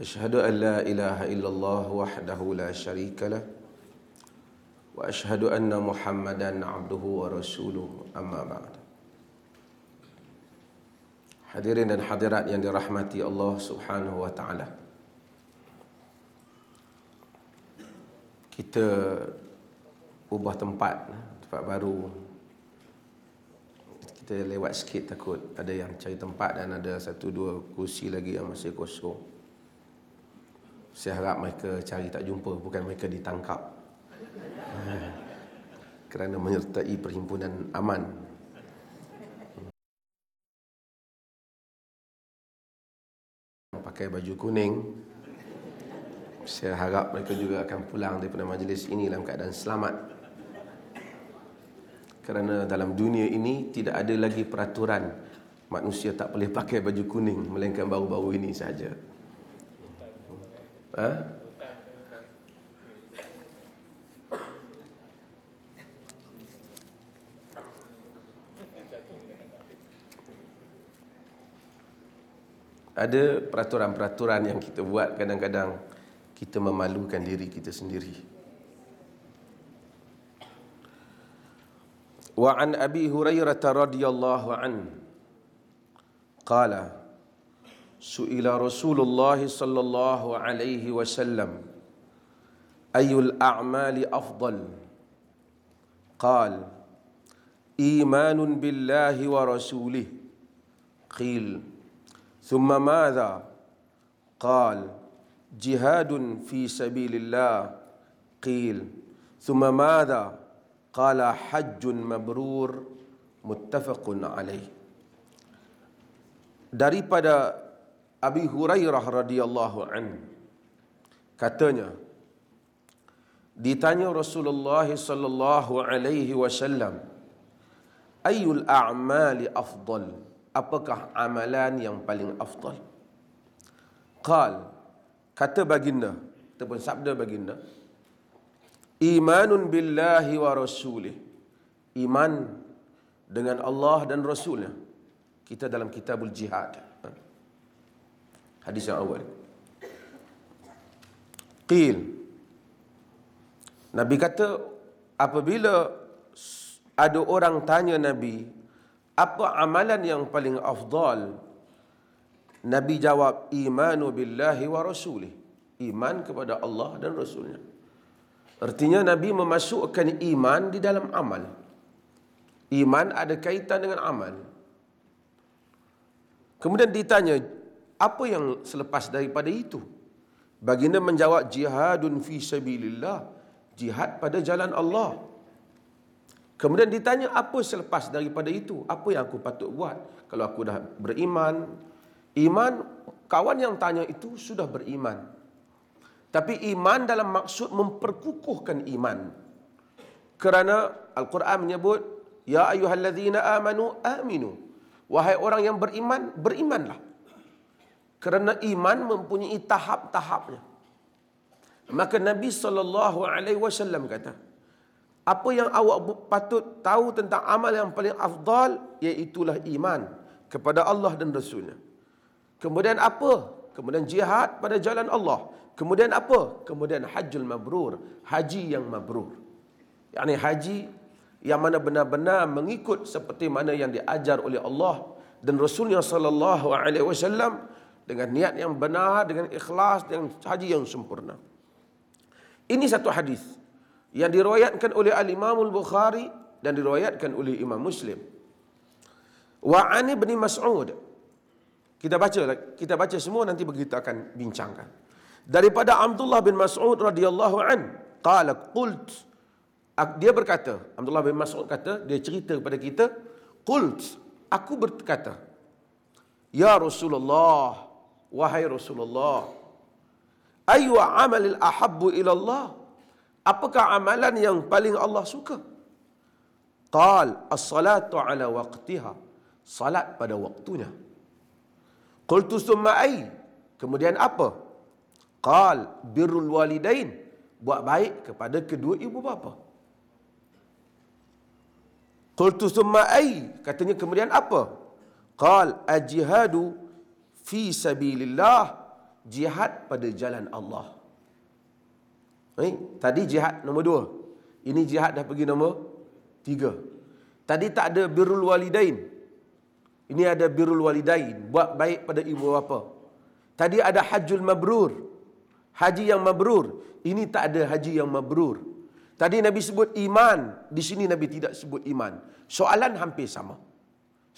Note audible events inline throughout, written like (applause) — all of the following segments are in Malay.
أشهد أن لا إله إلا الله وحده لا wa له anna Muhammadan abduhu wa rasuluh amma بعد Hadirin dan hadirat yang dirahmati Allah Subhanahu wa taala. Kita ubah tempat, tempat baru. Kita lewat sikit takut ada yang cari tempat dan ada satu dua kursi lagi yang masih kosong. Saya harap mereka cari tak jumpa Bukan mereka ditangkap (laughs) Kerana menyertai perhimpunan aman hmm. Pakai baju kuning Saya harap mereka juga akan pulang Daripada majlis ini dalam keadaan selamat Kerana dalam dunia ini Tidak ada lagi peraturan Manusia tak boleh pakai baju kuning Melainkan bau-bau ini saja. Ha? Ada peraturan-peraturan yang kita buat kadang-kadang kita memalukan diri kita sendiri. Wa an Abi Hurairah radhiyallahu an qala سئل رسول الله صلى الله عليه وسلم أي الأعمال أفضل قال إيمان بالله ورسوله قيل ثم ماذا قال جهاد في سبيل الله قيل ثم ماذا قال حج مبرور متفق عليه daripada Abi Hurairah radhiyallahu an katanya ditanya Rasulullah sallallahu alaihi wasallam ayul a'mali afdal apakah amalan yang paling afdal qal kata baginda ataupun sabda baginda imanun billahi wa rasulih iman dengan Allah dan rasulnya kita dalam kitabul jihad Hadis yang awal. Qil. Nabi kata apabila ada orang tanya Nabi, apa amalan yang paling afdal? Nabi jawab, imanu billahi wa rasulih. Iman kepada Allah dan Rasulnya. Artinya Nabi memasukkan iman di dalam amal. Iman ada kaitan dengan amal. Kemudian ditanya, apa yang selepas daripada itu? Baginda menjawab jihadun fi sabilillah, jihad pada jalan Allah. Kemudian ditanya apa selepas daripada itu? Apa yang aku patut buat kalau aku dah beriman? Iman kawan yang tanya itu sudah beriman. Tapi iman dalam maksud memperkukuhkan iman. Kerana Al-Quran menyebut ya ayyuhallazina amanu aminu. Wahai orang yang beriman, berimanlah. Kerana iman mempunyai tahap-tahapnya. Maka Nabi saw kata, apa yang awak patut tahu tentang amal yang paling afdal iaitulah iman kepada Allah dan Rasulnya. Kemudian apa? Kemudian jihad pada jalan Allah. Kemudian apa? Kemudian hajjul mabrur, haji yang mabrur. Yang Yani haji yang mana benar-benar mengikut seperti mana yang diajar oleh Allah dan Rasulnya saw dengan niat yang benar dengan ikhlas dengan haji yang sempurna ini satu hadis yang diriwayatkan oleh Al Imam Al Bukhari dan diriwayatkan oleh Imam Muslim wa an ibni mas'ud kita baca kita baca semua nanti begitu akan bincangkan daripada Abdullah bin Mas'ud radhiyallahu an qala qult dia berkata Abdullah bin Mas'ud kata dia cerita kepada kita qult aku berkata ya Rasulullah Wahai Rasulullah, ayu amalil ahabbu ila Allah? Apakah amalan yang paling Allah suka? Qal as-salatu ala waqtiha. Salat pada waktunya. Qultu summa ay? Kemudian apa? Qal birrul walidain. Buat baik kepada kedua ibu bapa. Qultu summa ay? Katanya kemudian apa? Qal ajihadu fi sabilillah jihad pada jalan Allah. Eh, tadi jihad nombor dua. Ini jihad dah pergi nombor tiga. Tadi tak ada birrul walidain. Ini ada birrul walidain. Buat baik pada ibu bapa. Tadi ada hajjul mabrur. Haji yang mabrur. Ini tak ada haji yang mabrur. Tadi Nabi sebut iman. Di sini Nabi tidak sebut iman. Soalan hampir sama.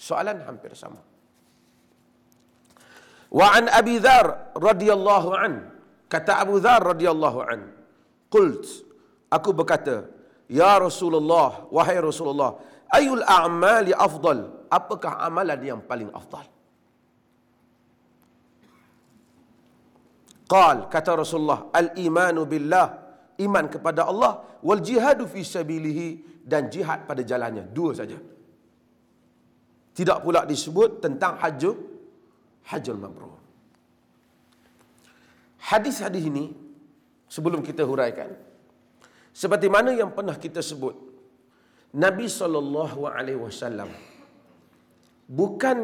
Soalan hampir sama. Wa an Abi Dhar radhiyallahu an. Kata Abu Dhar radhiyallahu an. Qult. Aku berkata, "Ya Rasulullah, wahai Rasulullah, ayul a'mali afdal?" Apakah amalan yang paling afdal? Qal kata Rasulullah, "Al-imanu billah, iman kepada Allah wal jihadu fi sabilihi dan jihad pada jalannya." Dua saja. Tidak pula disebut tentang haji. Hajjul Mabrur. Hadis-hadis ini sebelum kita huraikan seperti mana yang pernah kita sebut Nabi saw bukan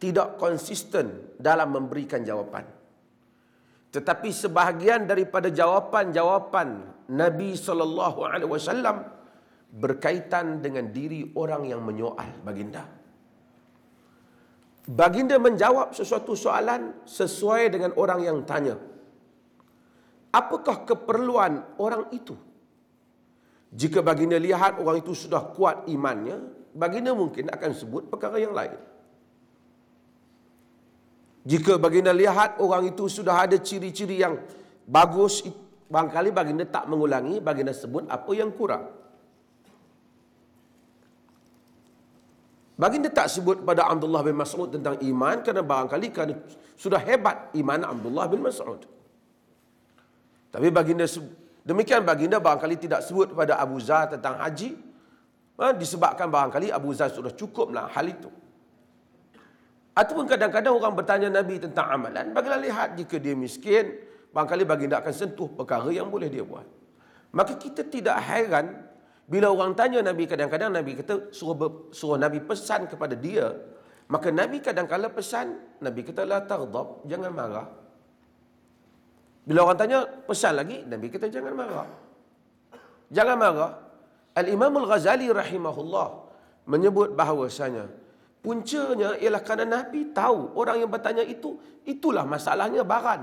tidak konsisten dalam memberikan jawapan tetapi sebahagian daripada jawapan-jawapan Nabi saw berkaitan dengan diri orang yang menyoal baginda. Baginda menjawab sesuatu soalan sesuai dengan orang yang tanya. Apakah keperluan orang itu? Jika baginda lihat orang itu sudah kuat imannya, baginda mungkin akan sebut perkara yang lain. Jika baginda lihat orang itu sudah ada ciri-ciri yang bagus, barangkali baginda tak mengulangi, baginda sebut apa yang kurang. Baginda tak sebut pada Abdullah bin Mas'ud tentang iman kerana barangkali kerana sudah hebat iman Abdullah bin Mas'ud. Tapi baginda demikian baginda barangkali tidak sebut pada Abu Zah tentang haji ha, disebabkan barangkali Abu Zah sudah cukuplah hal itu. Ataupun kadang-kadang orang bertanya Nabi tentang amalan, baginda lihat jika dia miskin, barangkali baginda akan sentuh perkara yang boleh dia buat. Maka kita tidak hairan bila orang tanya Nabi kadang-kadang Nabi kata suruh suruh Nabi pesan kepada dia. Maka Nabi kadang-kala pesan Nabi kata la tardab, jangan marah. Bila orang tanya pesan lagi Nabi kata jangan marah. Jangan marah. Al-Imam Al-Ghazali rahimahullah menyebut bahawasanya puncanya ialah kerana Nabi tahu orang yang bertanya itu itulah masalahnya baran.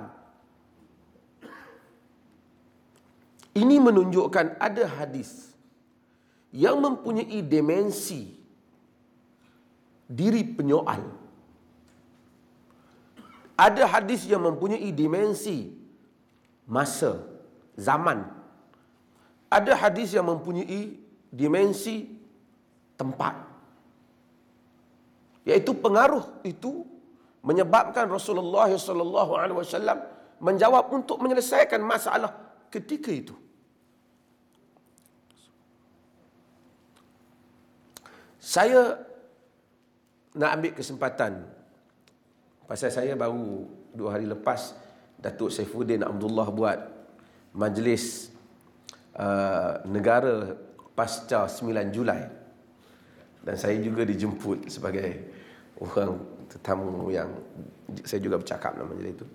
Ini menunjukkan ada hadis yang mempunyai dimensi diri penyoal. Ada hadis yang mempunyai dimensi masa, zaman. Ada hadis yang mempunyai dimensi tempat. Yaitu pengaruh itu menyebabkan Rasulullah SAW menjawab untuk menyelesaikan masalah ketika itu. saya nak ambil kesempatan pasal saya baru dua hari lepas Datuk Saifuddin Abdullah buat majlis uh, negara pasca 9 Julai dan saya juga dijemput sebagai orang tetamu yang saya juga bercakap dalam majlis itu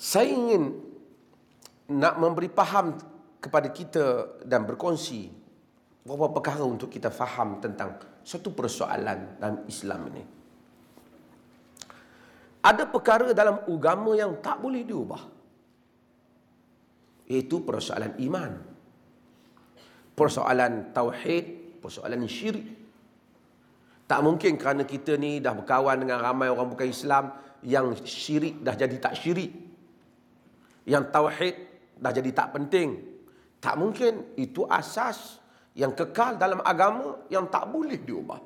saya ingin nak memberi faham kepada kita dan berkongsi beberapa perkara untuk kita faham tentang satu persoalan dalam Islam ini. Ada perkara dalam agama yang tak boleh diubah. Itu persoalan iman. Persoalan tauhid, persoalan syirik. Tak mungkin kerana kita ni dah berkawan dengan ramai orang bukan Islam yang syirik dah jadi tak syirik. Yang tauhid dah jadi tak penting. Tak mungkin itu asas yang kekal dalam agama yang tak boleh diubah.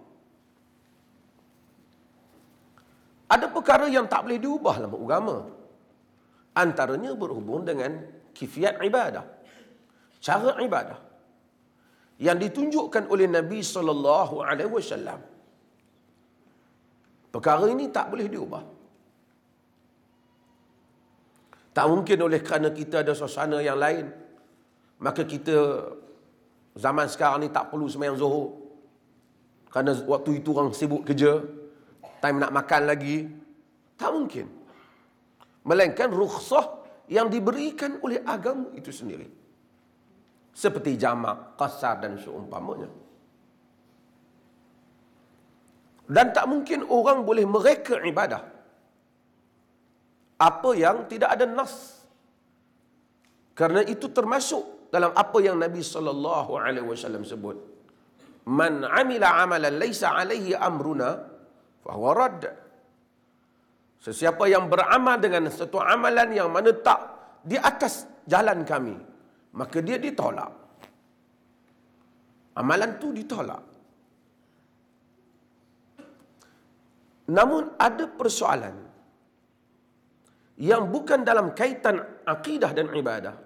Ada perkara yang tak boleh diubah dalam agama. Antaranya berhubung dengan kifiat ibadah. Cara ibadah yang ditunjukkan oleh Nabi sallallahu alaihi wasallam. Perkara ini tak boleh diubah. Tak mungkin oleh kerana kita ada suasana yang lain maka kita Zaman sekarang ni tak perlu semayang zuhur. Kerana waktu itu orang sibuk kerja. Time nak makan lagi. Tak mungkin. Melainkan rukhsah yang diberikan oleh agama itu sendiri. Seperti jamak, kasar dan seumpamanya. Dan tak mungkin orang boleh mereka ibadah. Apa yang tidak ada nas. Kerana itu termasuk dalam apa yang Nabi sallallahu alaihi wasallam sebut. Man amila amalan laisa alaihi amruna fahuwa radd. Sesiapa yang beramal dengan satu amalan yang mana tak di atas jalan kami, maka dia ditolak. Amalan tu ditolak. Namun ada persoalan yang bukan dalam kaitan akidah dan ibadah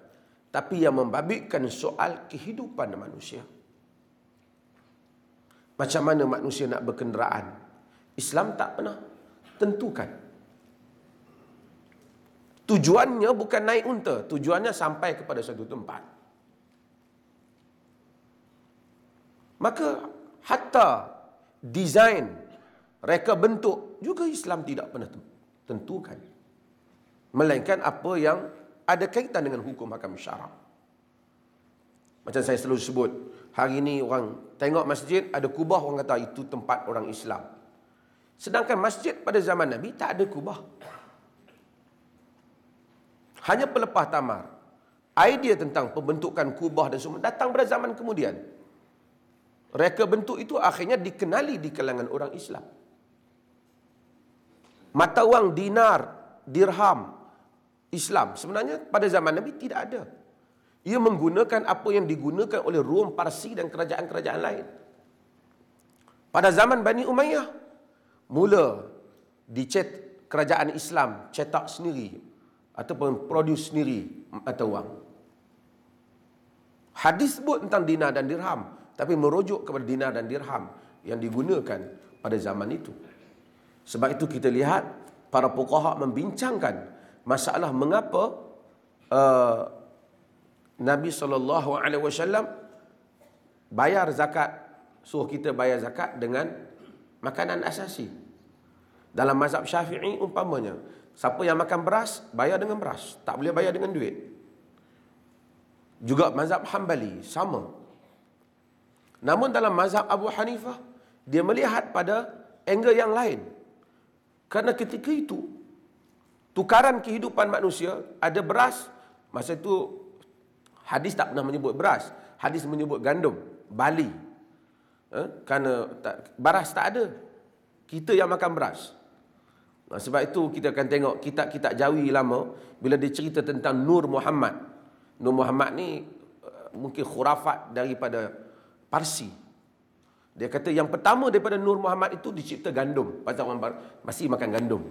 tapi yang membabitkan soal kehidupan manusia. Macam mana manusia nak berkenderaan? Islam tak pernah tentukan. Tujuannya bukan naik unta, tujuannya sampai kepada satu tempat. Maka hatta desain reka bentuk juga Islam tidak pernah tentukan. Melainkan apa yang ada kaitan dengan hukum hakam syarak. Macam saya selalu sebut, hari ini orang tengok masjid, ada kubah orang kata itu tempat orang Islam. Sedangkan masjid pada zaman Nabi tak ada kubah. Hanya pelepah tamar. Idea tentang pembentukan kubah dan semua datang pada zaman kemudian. Reka bentuk itu akhirnya dikenali di kalangan orang Islam. Mata wang dinar, dirham, Islam sebenarnya pada zaman Nabi tidak ada. Ia menggunakan apa yang digunakan oleh Rom, Parsi dan kerajaan-kerajaan lain. Pada zaman Bani Umayyah mula dicet kerajaan Islam cetak sendiri ataupun produce sendiri mata wang. Hadis sebut tentang dinar dan dirham tapi merujuk kepada dinar dan dirham yang digunakan pada zaman itu. Sebab itu kita lihat para fuqaha membincangkan masalah mengapa uh, Nabi saw bayar zakat suruh kita bayar zakat dengan makanan asasi. Dalam mazhab Syafi'i umpamanya, siapa yang makan beras bayar dengan beras, tak boleh bayar dengan duit. Juga mazhab Hambali sama. Namun dalam mazhab Abu Hanifah dia melihat pada angle yang lain. Kerana ketika itu tukaran kehidupan manusia ada beras masa itu hadis tak pernah menyebut beras hadis menyebut gandum bali eh? kerana tak, beras tak ada kita yang makan beras nah, sebab itu kita akan tengok kitab-kitab jawi lama bila dia cerita tentang Nur Muhammad Nur Muhammad ni eh, mungkin khurafat daripada Parsi dia kata yang pertama daripada Nur Muhammad itu dicipta gandum. Pasal orang masih makan gandum.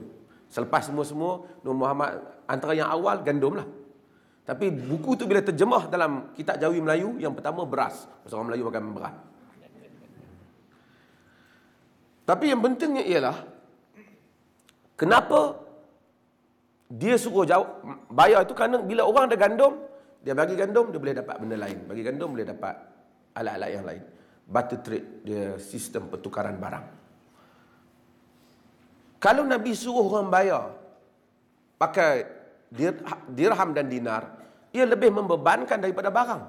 Selepas semua-semua, Nur Muhammad antara yang awal gandum lah. Tapi buku tu bila terjemah dalam kitab Jawi Melayu, yang pertama beras. Orang Melayu makan beras. Tapi yang pentingnya ialah, kenapa dia suruh jawab, bayar itu kerana bila orang ada gandum, dia bagi gandum, dia boleh dapat benda lain. Bagi gandum, boleh dapat alat-alat yang lain. Butter trade, dia sistem pertukaran barang. Kalau Nabi suruh orang bayar pakai dirham dan dinar, ia lebih membebankan daripada barang.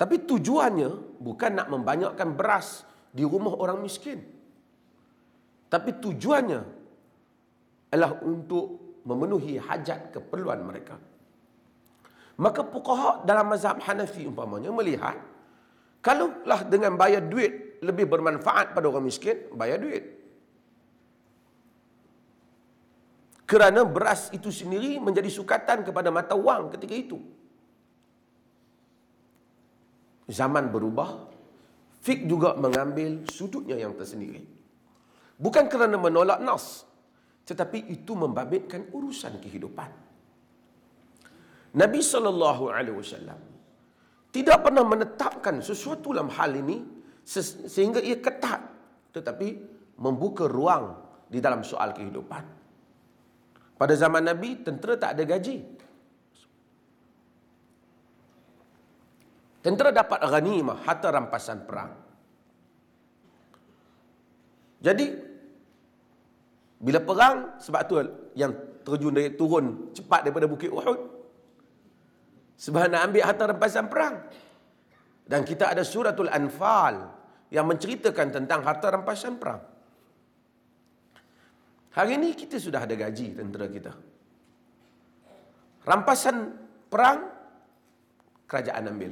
Tapi tujuannya bukan nak membanyakkan beras di rumah orang miskin. Tapi tujuannya adalah untuk memenuhi hajat keperluan mereka. Maka pukahak dalam mazhab Hanafi umpamanya melihat, kalau lah dengan bayar duit lebih bermanfaat pada orang miskin bayar duit. Kerana beras itu sendiri menjadi sukatan kepada mata wang ketika itu. Zaman berubah, fik juga mengambil sudutnya yang tersendiri. Bukan kerana menolak nas, tetapi itu membabitkan urusan kehidupan. Nabi sallallahu alaihi wasallam tidak pernah menetapkan sesuatu dalam hal ini sehingga ia ketat tetapi membuka ruang di dalam soal kehidupan. Pada zaman Nabi tentera tak ada gaji. Tentera dapat ghanimah, harta rampasan perang. Jadi bila perang sebab tu yang terjun dari turun cepat daripada Bukit Uhud sebab nak ambil harta rampasan perang. Dan kita ada suratul Anfal yang menceritakan tentang harta rampasan perang. Hari ini kita sudah ada gaji tentera kita. Rampasan perang kerajaan ambil.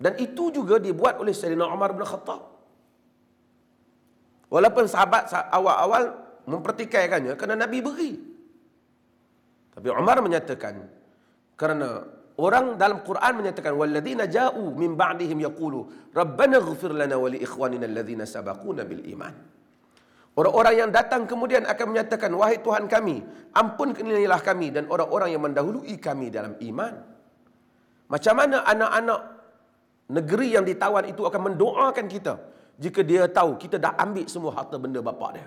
Dan itu juga dibuat oleh Sayyidina Umar bin Khattab. Walaupun sahabat awal-awal mempertikaikannya kerana Nabi beri. Tapi Umar menyatakan kerana orang dalam Quran menyatakan walladzina ja'u min ba'dihim yaqulu rabbana ighfir lana wa li ikhwanina alladzina sabaquna bil iman Orang-orang yang datang kemudian akan menyatakan wahai Tuhan kami ampunkanlah kami dan orang-orang yang mendahului kami dalam iman Macam mana anak-anak negeri yang ditawan itu akan mendoakan kita jika dia tahu kita dah ambil semua harta benda bapa dia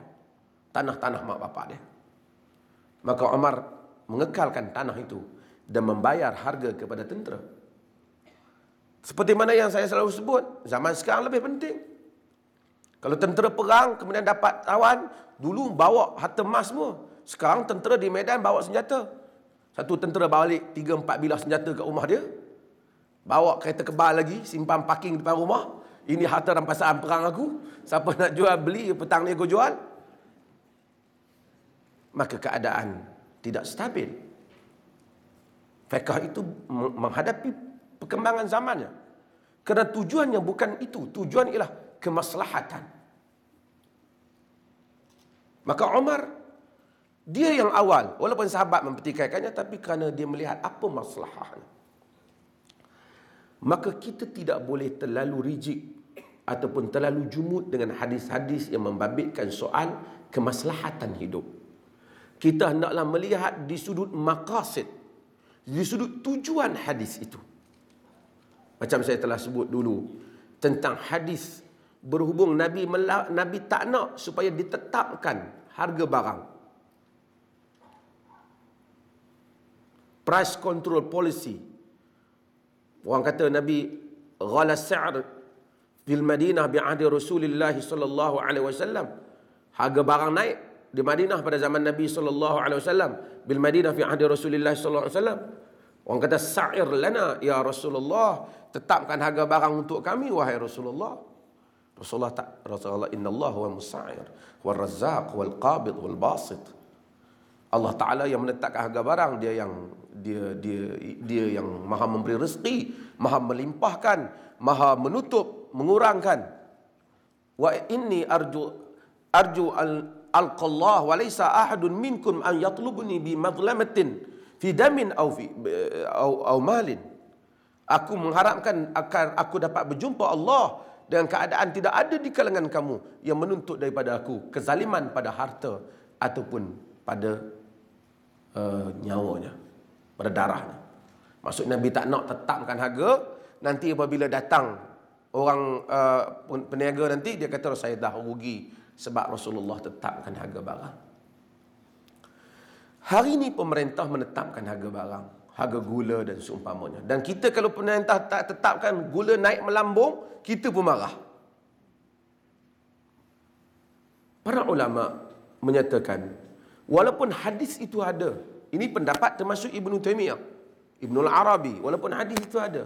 tanah-tanah mak bapa dia Maka Umar mengekalkan tanah itu dan membayar harga kepada tentera. Seperti mana yang saya selalu sebut, zaman sekarang lebih penting. Kalau tentera perang kemudian dapat lawan, dulu bawa harta emas semua. Sekarang tentera di medan bawa senjata. Satu tentera balik 3-4 bilah senjata ke rumah dia. Bawa kereta kebal lagi, simpan parking depan rumah. Ini harta rampasan perang aku. Siapa (laughs) nak jual beli, petang ni aku jual. Maka keadaan tidak stabil. Fiqh itu menghadapi perkembangan zamannya. Kerana tujuannya bukan itu. Tujuan ialah kemaslahatan. Maka Omar dia yang awal. Walaupun sahabat mempertikaikannya, tapi kerana dia melihat apa maslahatnya. Maka kita tidak boleh terlalu rigid ataupun terlalu jumud dengan hadis-hadis yang membabitkan soal kemaslahatan hidup. Kita hendaklah melihat di sudut maqasid di sudut tujuan hadis itu. Macam saya telah sebut dulu tentang hadis berhubung Nabi Nabi tak nak supaya ditetapkan harga barang. Price control policy. Orang kata Nabi ghala sa'r fil Madinah bi Rasulullah sallallahu alaihi wasallam. Harga barang naik, di Madinah pada zaman Nabi sallallahu alaihi wasallam bil Madinah fi hadir Rasulullah sallallahu alaihi wasallam orang kata sa'ir lana ya Rasulullah tetapkan harga barang untuk kami wahai Rasulullah Rasulullah tak Rasulullah innallahu wa musa'ir wal razzaq wal qabid wal basit Allah Taala yang menetapkan harga barang dia yang dia dia dia yang maha memberi rezeki maha melimpahkan maha menutup mengurangkan wa inni arju arju al alqallah wa laysa ahadun minkum an yatlubuni bi madlamatin fi damin aw fi aw, eh, aw malin aku mengharapkan akan aku dapat berjumpa Allah dengan keadaan tidak ada di kalangan kamu yang menuntut daripada aku kezaliman pada harta ataupun pada uh, nyawanya pada darahnya maksud nabi tak nak tetapkan harga nanti apabila datang orang uh, peniaga nanti dia kata saya dah rugi sebab Rasulullah tetapkan harga barang. Hari ini pemerintah menetapkan harga barang, harga gula dan seumpamanya. Dan kita kalau pemerintah tak tetapkan gula naik melambung, kita pun marah. Para ulama menyatakan walaupun hadis itu ada, ini pendapat termasuk Ibnu Taimiyah, Ibnu Arabi, walaupun hadis itu ada,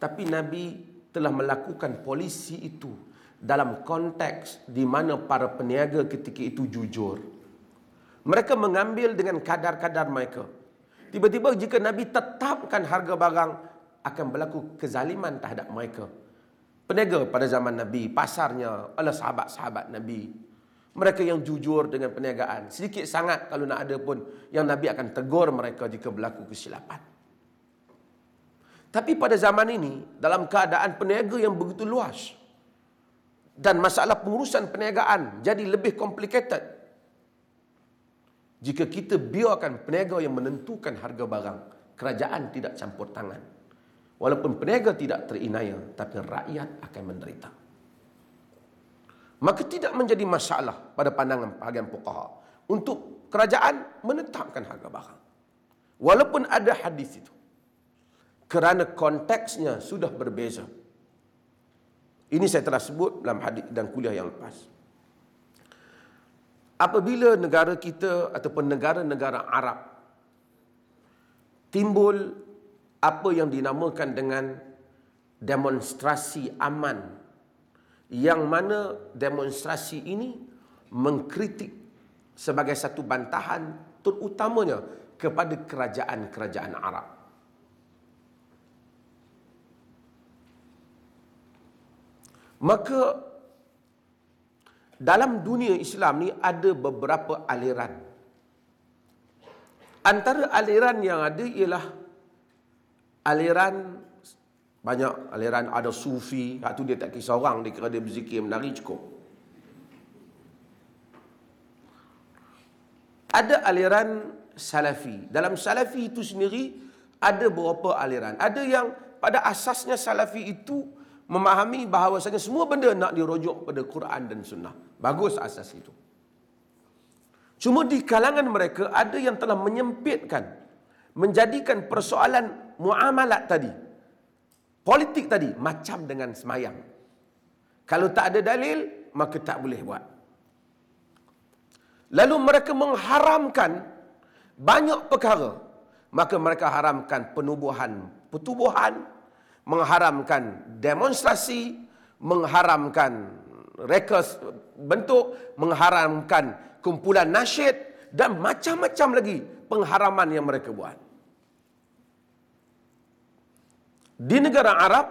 tapi Nabi telah melakukan polisi itu dalam konteks di mana para peniaga ketika itu jujur. Mereka mengambil dengan kadar-kadar mereka. Tiba-tiba jika Nabi tetapkan harga barang, akan berlaku kezaliman terhadap mereka. Peniaga pada zaman Nabi, pasarnya oleh sahabat-sahabat Nabi. Mereka yang jujur dengan perniagaan. Sedikit sangat kalau nak ada pun yang Nabi akan tegur mereka jika berlaku kesilapan. Tapi pada zaman ini, dalam keadaan peniaga yang begitu luas, dan masalah pengurusan perniagaan jadi lebih complicated jika kita biarkan peniaga yang menentukan harga barang kerajaan tidak campur tangan walaupun peniaga tidak terinaya tapi rakyat akan menderita maka tidak menjadi masalah pada pandangan bahagian fuqaha untuk kerajaan menetapkan harga barang walaupun ada hadis itu kerana konteksnya sudah berbeza ini saya telah sebut dalam hadis dan kuliah yang lepas. Apabila negara kita ataupun negara-negara Arab timbul apa yang dinamakan dengan demonstrasi aman yang mana demonstrasi ini mengkritik sebagai satu bantahan terutamanya kepada kerajaan-kerajaan Arab. Maka dalam dunia Islam ni ada beberapa aliran. Antara aliran yang ada ialah aliran banyak aliran ada sufi, hak tu dia tak kisah orang dia kira dia berzikir menari cukup. Ada aliran salafi. Dalam salafi itu sendiri ada beberapa aliran. Ada yang pada asasnya salafi itu memahami bahawasanya semua benda nak dirujuk pada Quran dan Sunnah. Bagus asas itu. Cuma di kalangan mereka ada yang telah menyempitkan, menjadikan persoalan muamalat tadi, politik tadi macam dengan semayang. Kalau tak ada dalil, maka tak boleh buat. Lalu mereka mengharamkan banyak perkara. Maka mereka haramkan penubuhan, petubuhan mengharamkan demonstrasi, mengharamkan reka bentuk, mengharamkan kumpulan nasyid dan macam-macam lagi pengharaman yang mereka buat. Di negara Arab,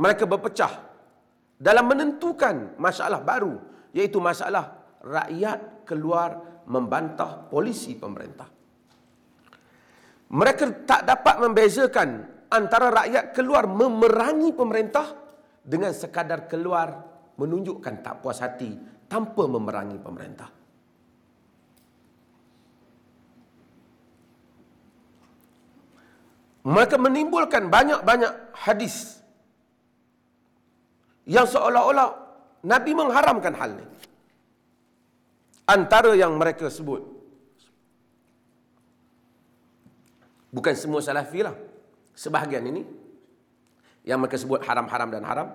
mereka berpecah dalam menentukan masalah baru iaitu masalah rakyat keluar membantah polisi pemerintah. Mereka tak dapat membezakan antara rakyat keluar memerangi pemerintah dengan sekadar keluar menunjukkan tak puas hati tanpa memerangi pemerintah. Maka menimbulkan banyak-banyak hadis yang seolah-olah Nabi mengharamkan hal ini. Antara yang mereka sebut. Bukan semua salafi lah sebahagian ini yang mereka sebut haram-haram dan haram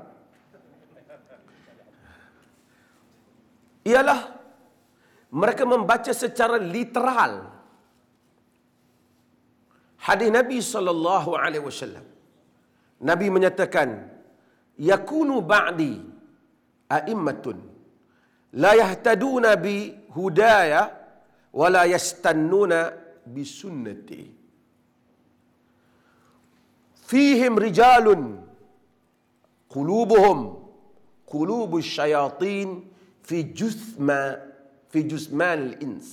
ialah mereka membaca secara literal hadis Nabi sallallahu alaihi wasallam Nabi menyatakan yakunu ba'di a'immatun la yahtaduna bi hudaya wala yastannuna bi sunnati fihim rijalun qulubuhum qulubus syayatin fi juthma fi juzmanil ins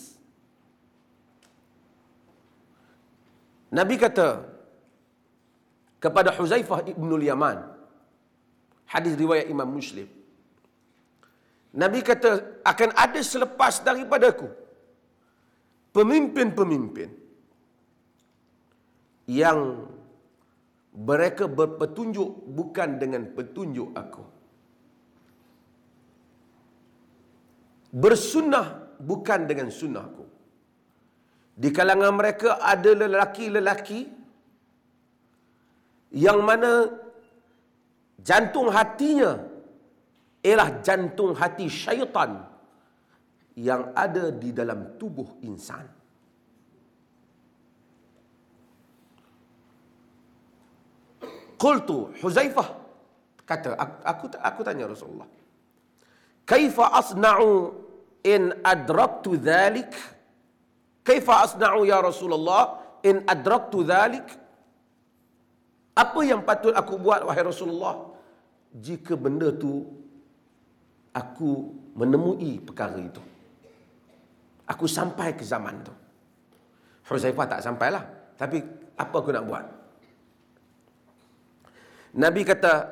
Nabi kata kepada Huzaifah ibn Yaman hadis riwayat Imam Muslim Nabi kata akan ada selepas daripadaku pemimpin-pemimpin yang mereka berpetunjuk bukan dengan petunjuk aku. bersunah bukan dengan sunah aku. Di kalangan mereka ada lelaki-lelaki yang mana jantung hatinya ialah jantung hati syaitan yang ada di dalam tubuh insan. qultu huzaifah kata aku, aku aku tanya Rasulullah kaifa asna'u in adraktu dhalik kaifa asna'u ya Rasulullah in adraktu dhalik apa yang patut aku buat wahai Rasulullah jika benda tu aku menemui perkara itu aku sampai ke zaman tu Huzaifah tak sampailah tapi apa aku nak buat Nabi kata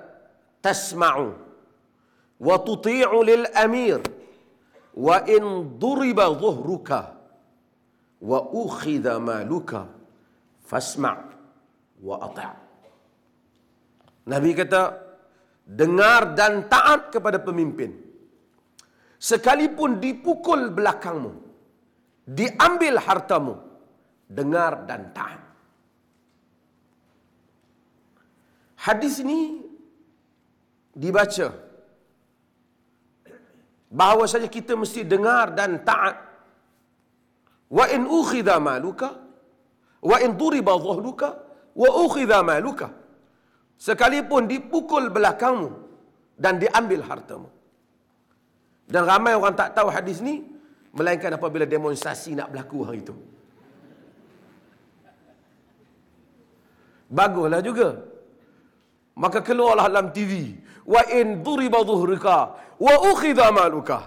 tasma'u wa tuti'u lil amir wa in duriba dhuhruka wa ukhidha maluka fasma' wa ata' Nabi kata dengar dan taat kepada pemimpin sekalipun dipukul belakangmu diambil hartamu dengar dan taat Hadis ini dibaca bahawa saja kita mesti dengar dan taat. Wa in ukhidha maluka wa in duriba dhahruka wa ukhidha maluka. Sekalipun dipukul belakangmu dan diambil hartamu. Dan ramai orang tak tahu hadis ni melainkan apabila demonstrasi nak berlaku hari itu. Baguslah juga maka keluarlah dalam TV wa in duriba dhuhrika wa ukhidha maluka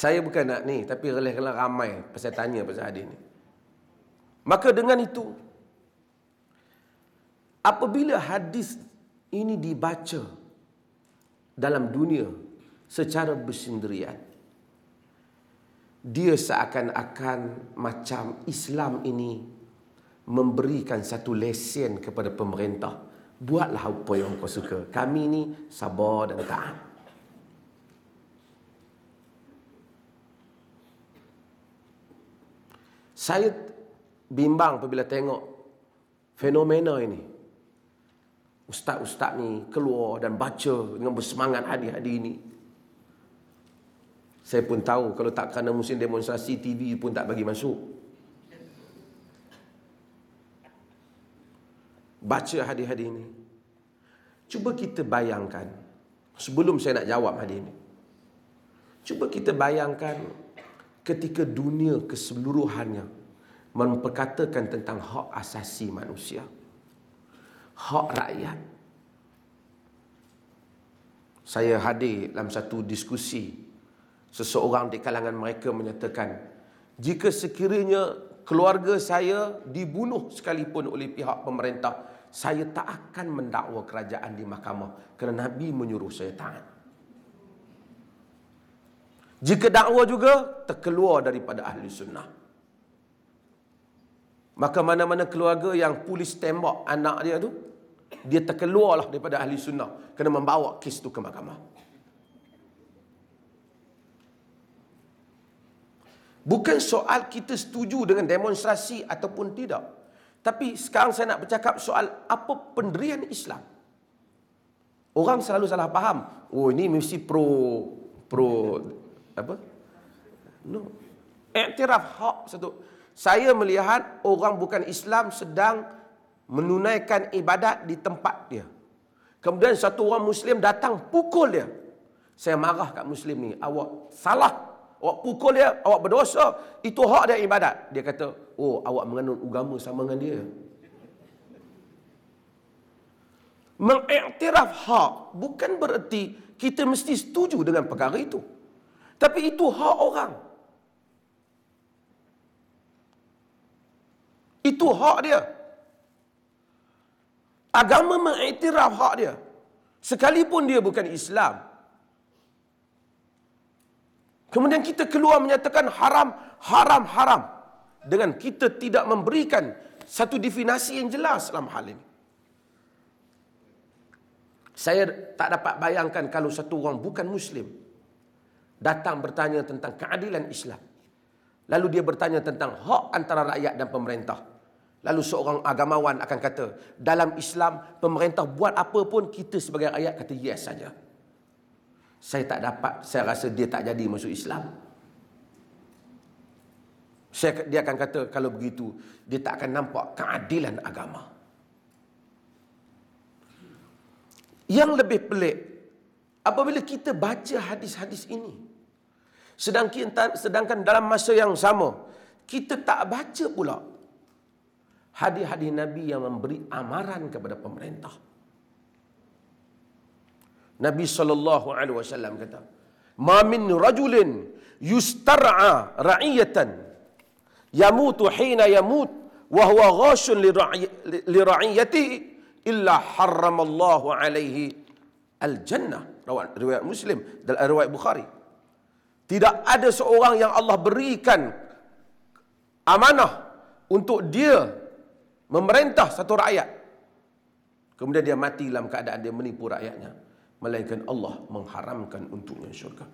Saya bukan nak ni tapi relih kena ramai pasal tanya pasal hadis ni. Maka dengan itu apabila hadis ini dibaca dalam dunia secara bersendirian dia seakan-akan macam Islam ini memberikan satu lesen kepada pemerintah. Buatlah apa yang kau suka. Kami ni sabar dan taat. Saya bimbang apabila tengok fenomena ini. Ustaz-ustaz ni keluar dan baca dengan bersemangat hadis-hadis ini. Saya pun tahu kalau tak kena musim demonstrasi TV pun tak bagi masuk. Baca hadis-hadis ini. Cuba kita bayangkan. Sebelum saya nak jawab hadis ini. Cuba kita bayangkan ketika dunia keseluruhannya memperkatakan tentang hak asasi manusia. Hak rakyat. Saya hadir dalam satu diskusi seseorang di kalangan mereka menyatakan jika sekiranya keluarga saya dibunuh sekalipun oleh pihak pemerintah saya tak akan mendakwa kerajaan di mahkamah kerana nabi menyuruh saya taat jika dakwa juga terkeluar daripada ahli sunnah maka mana-mana keluarga yang polis tembak anak dia tu dia terkeluarlah daripada ahli sunnah kena membawa kes tu ke mahkamah bukan soal kita setuju dengan demonstrasi ataupun tidak. Tapi sekarang saya nak bercakap soal apa pendirian Islam. Orang selalu salah faham. Oh ini mesti pro pro apa? No. Iktiraf hak satu. Saya melihat orang bukan Islam sedang menunaikan ibadat di tempat dia. Kemudian satu orang Muslim datang pukul dia. Saya marah kat Muslim ni. Awak salah awak pukul dia, awak berdosa. Itu hak dia ibadat. Dia kata, oh awak mengandung agama sama dengan dia. Mengiktiraf hak bukan bererti kita mesti setuju dengan perkara itu. Tapi itu hak orang. Itu hak dia. Agama mengiktiraf hak dia. Sekalipun dia bukan Islam. Kemudian kita keluar menyatakan haram, haram, haram. Dengan kita tidak memberikan satu definasi yang jelas dalam hal ini. Saya tak dapat bayangkan kalau satu orang bukan Muslim datang bertanya tentang keadilan Islam. Lalu dia bertanya tentang hak antara rakyat dan pemerintah. Lalu seorang agamawan akan kata, dalam Islam pemerintah buat apa pun kita sebagai rakyat kata yes saja saya tak dapat saya rasa dia tak jadi masuk Islam saya dia akan kata kalau begitu dia tak akan nampak keadilan agama yang lebih pelik apabila kita baca hadis-hadis ini sedangkan sedangkan dalam masa yang sama kita tak baca pula hadis-hadis nabi yang memberi amaran kepada pemerintah Nabi sallallahu alaihi wasallam kata, "Ma min rajulin yustar'a ra'iyatan yamutu hina yamut wa huwa ghashun li ra'iyati illa Allah alaihi al-jannah." Riwayat Muslim dan riwayat Bukhari. Tidak ada seorang yang Allah berikan amanah untuk dia memerintah satu rakyat. Kemudian dia mati dalam keadaan dia menipu rakyatnya melainkan Allah mengharamkan untuknya syurga.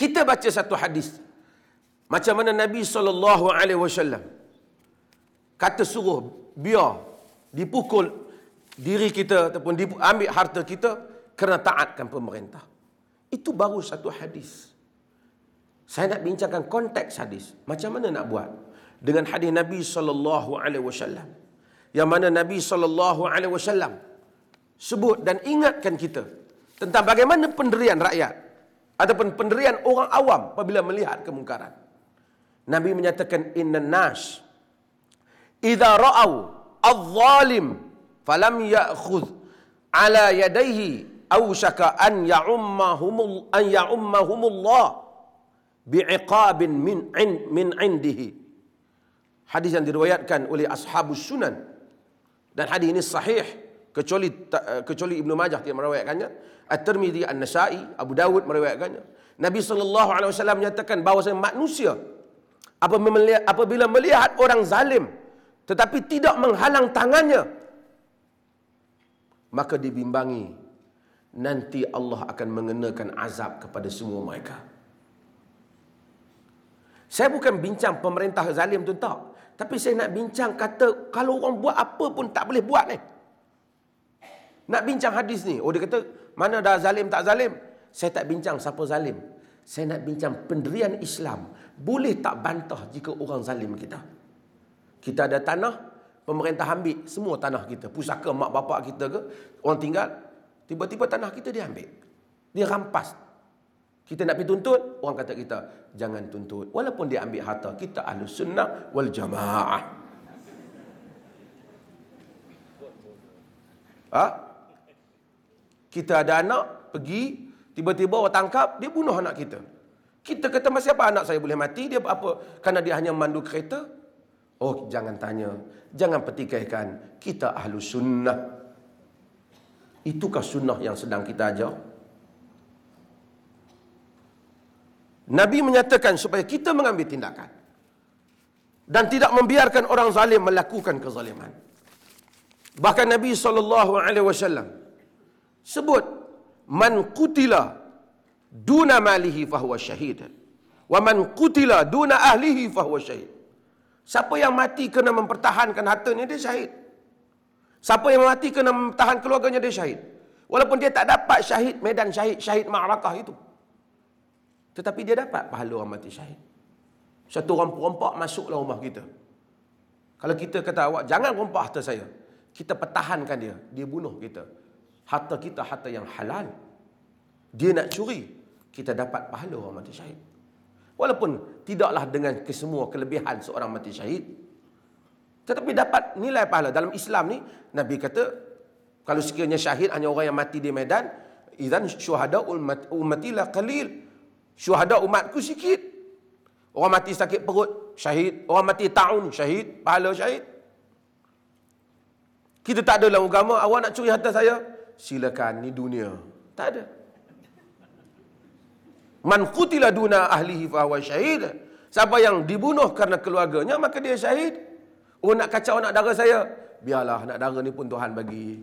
Kita baca satu hadis. Macam mana Nabi saw kata suruh biar dipukul diri kita ataupun ambil harta kita kerana taatkan pemerintah. Itu baru satu hadis. Saya nak bincangkan konteks hadis. Macam mana nak buat dengan hadis Nabi saw yang mana Nabi saw sebut dan ingatkan kita tentang bagaimana penderian rakyat ataupun penderian orang awam apabila melihat kemungkaran. Nabi menyatakan inna nas idza ra'au adh-dhalim falam ya'khudh ala yadayhi aw syaka an ya'ummahum an ya'ummahum Allah bi'iqabin min min indihi. Hadis yang diriwayatkan oleh ashabus sunan dan hadis ini sahih kecuali eh, kecuali Ibnu Majah yang meriwayatkannya At-Tirmizi An-Nasa'i Abu Dawud meriwayatkannya Nabi sallallahu alaihi wasallam menyatakan bahawa manusia apabila melihat orang zalim tetapi tidak menghalang tangannya maka dibimbangi nanti Allah akan mengenakan azab kepada semua mereka saya bukan bincang pemerintah zalim tu tak. Tapi saya nak bincang kata kalau orang buat apa pun tak boleh buat ni. Eh. Nak bincang hadis ni. Oh dia kata mana dah zalim tak zalim. Saya tak bincang siapa zalim. Saya nak bincang pendirian Islam. Boleh tak bantah jika orang zalim kita? Kita ada tanah. Pemerintah ambil semua tanah kita. Pusaka mak bapak kita ke. Orang tinggal. Tiba-tiba tanah kita diambil. Dia rampas. Kita nak pergi tuntut, orang kata kita jangan tuntut. Walaupun dia ambil harta, kita ahlu sunnah wal jamaah. Ha? Kita ada anak, pergi, tiba-tiba orang tangkap, dia bunuh anak kita. Kita kata masih apa anak saya boleh mati, dia apa? Karena dia hanya mandu kereta. Oh, jangan tanya. Jangan petikaikan. Kita ahlu sunnah. Itukah sunnah yang sedang kita ajar? Nabi menyatakan supaya kita mengambil tindakan dan tidak membiarkan orang zalim melakukan kezaliman. Bahkan Nabi saw. sebut man kutila duna malihi fahuwa syahid wa man kutila duna ahlihi fahuwa syahid. Siapa yang mati kena mempertahankan hartanya dia syahid. Siapa yang mati kena mempertahankan keluarganya dia syahid. Walaupun dia tak dapat syahid medan syahid syahid ma'rakah itu. Tetapi dia dapat pahala orang mati syahid. Satu orang perompak masuklah rumah kita. Kalau kita kata awak, jangan rompak harta saya. Kita pertahankan dia. Dia bunuh kita. Harta kita harta yang halal. Dia nak curi. Kita dapat pahala orang mati syahid. Walaupun tidaklah dengan kesemua kelebihan seorang mati syahid. Tetapi dapat nilai pahala. Dalam Islam ni, Nabi kata, kalau sekiranya syahid hanya orang yang mati di medan, idzan syuhada ummati la qalil Syuhada umatku sikit. Orang mati sakit perut, syahid. Orang mati ta'un, syahid. Pahala syahid. Kita tak ada dalam agama, awak nak curi harta saya? Silakan, ni dunia. Tak ada. Man kutila duna ahlihi fahwa syahid. Siapa yang dibunuh kerana keluarganya, maka dia syahid. Oh nak kacau nak darah saya? Biarlah nak darah ni pun Tuhan bagi.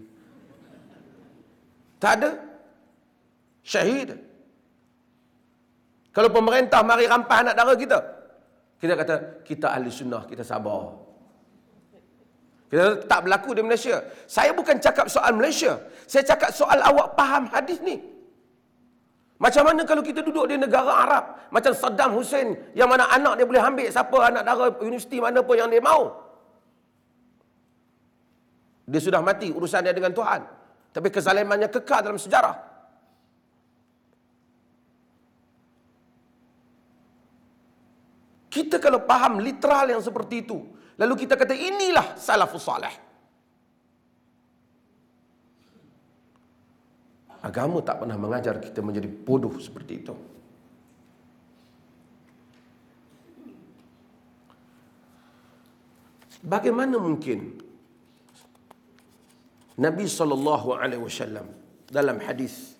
Tak ada. Syahid. Syahid. Kalau pemerintah mari rampas anak dara kita. Kita kata, kita ahli sunnah, kita sabar. Kita kata, tak berlaku di Malaysia. Saya bukan cakap soal Malaysia. Saya cakap soal awak faham hadis ni. Macam mana kalau kita duduk di negara Arab. Macam Saddam Hussein. Yang mana anak dia boleh ambil siapa anak dara universiti mana pun yang dia mahu. Dia sudah mati urusan dia dengan Tuhan. Tapi kezalimannya kekal dalam sejarah. Kita kalau faham literal yang seperti itu, lalu kita kata inilah salafus salih. Agama tak pernah mengajar kita menjadi bodoh seperti itu. Bagaimana mungkin Nabi saw dalam hadis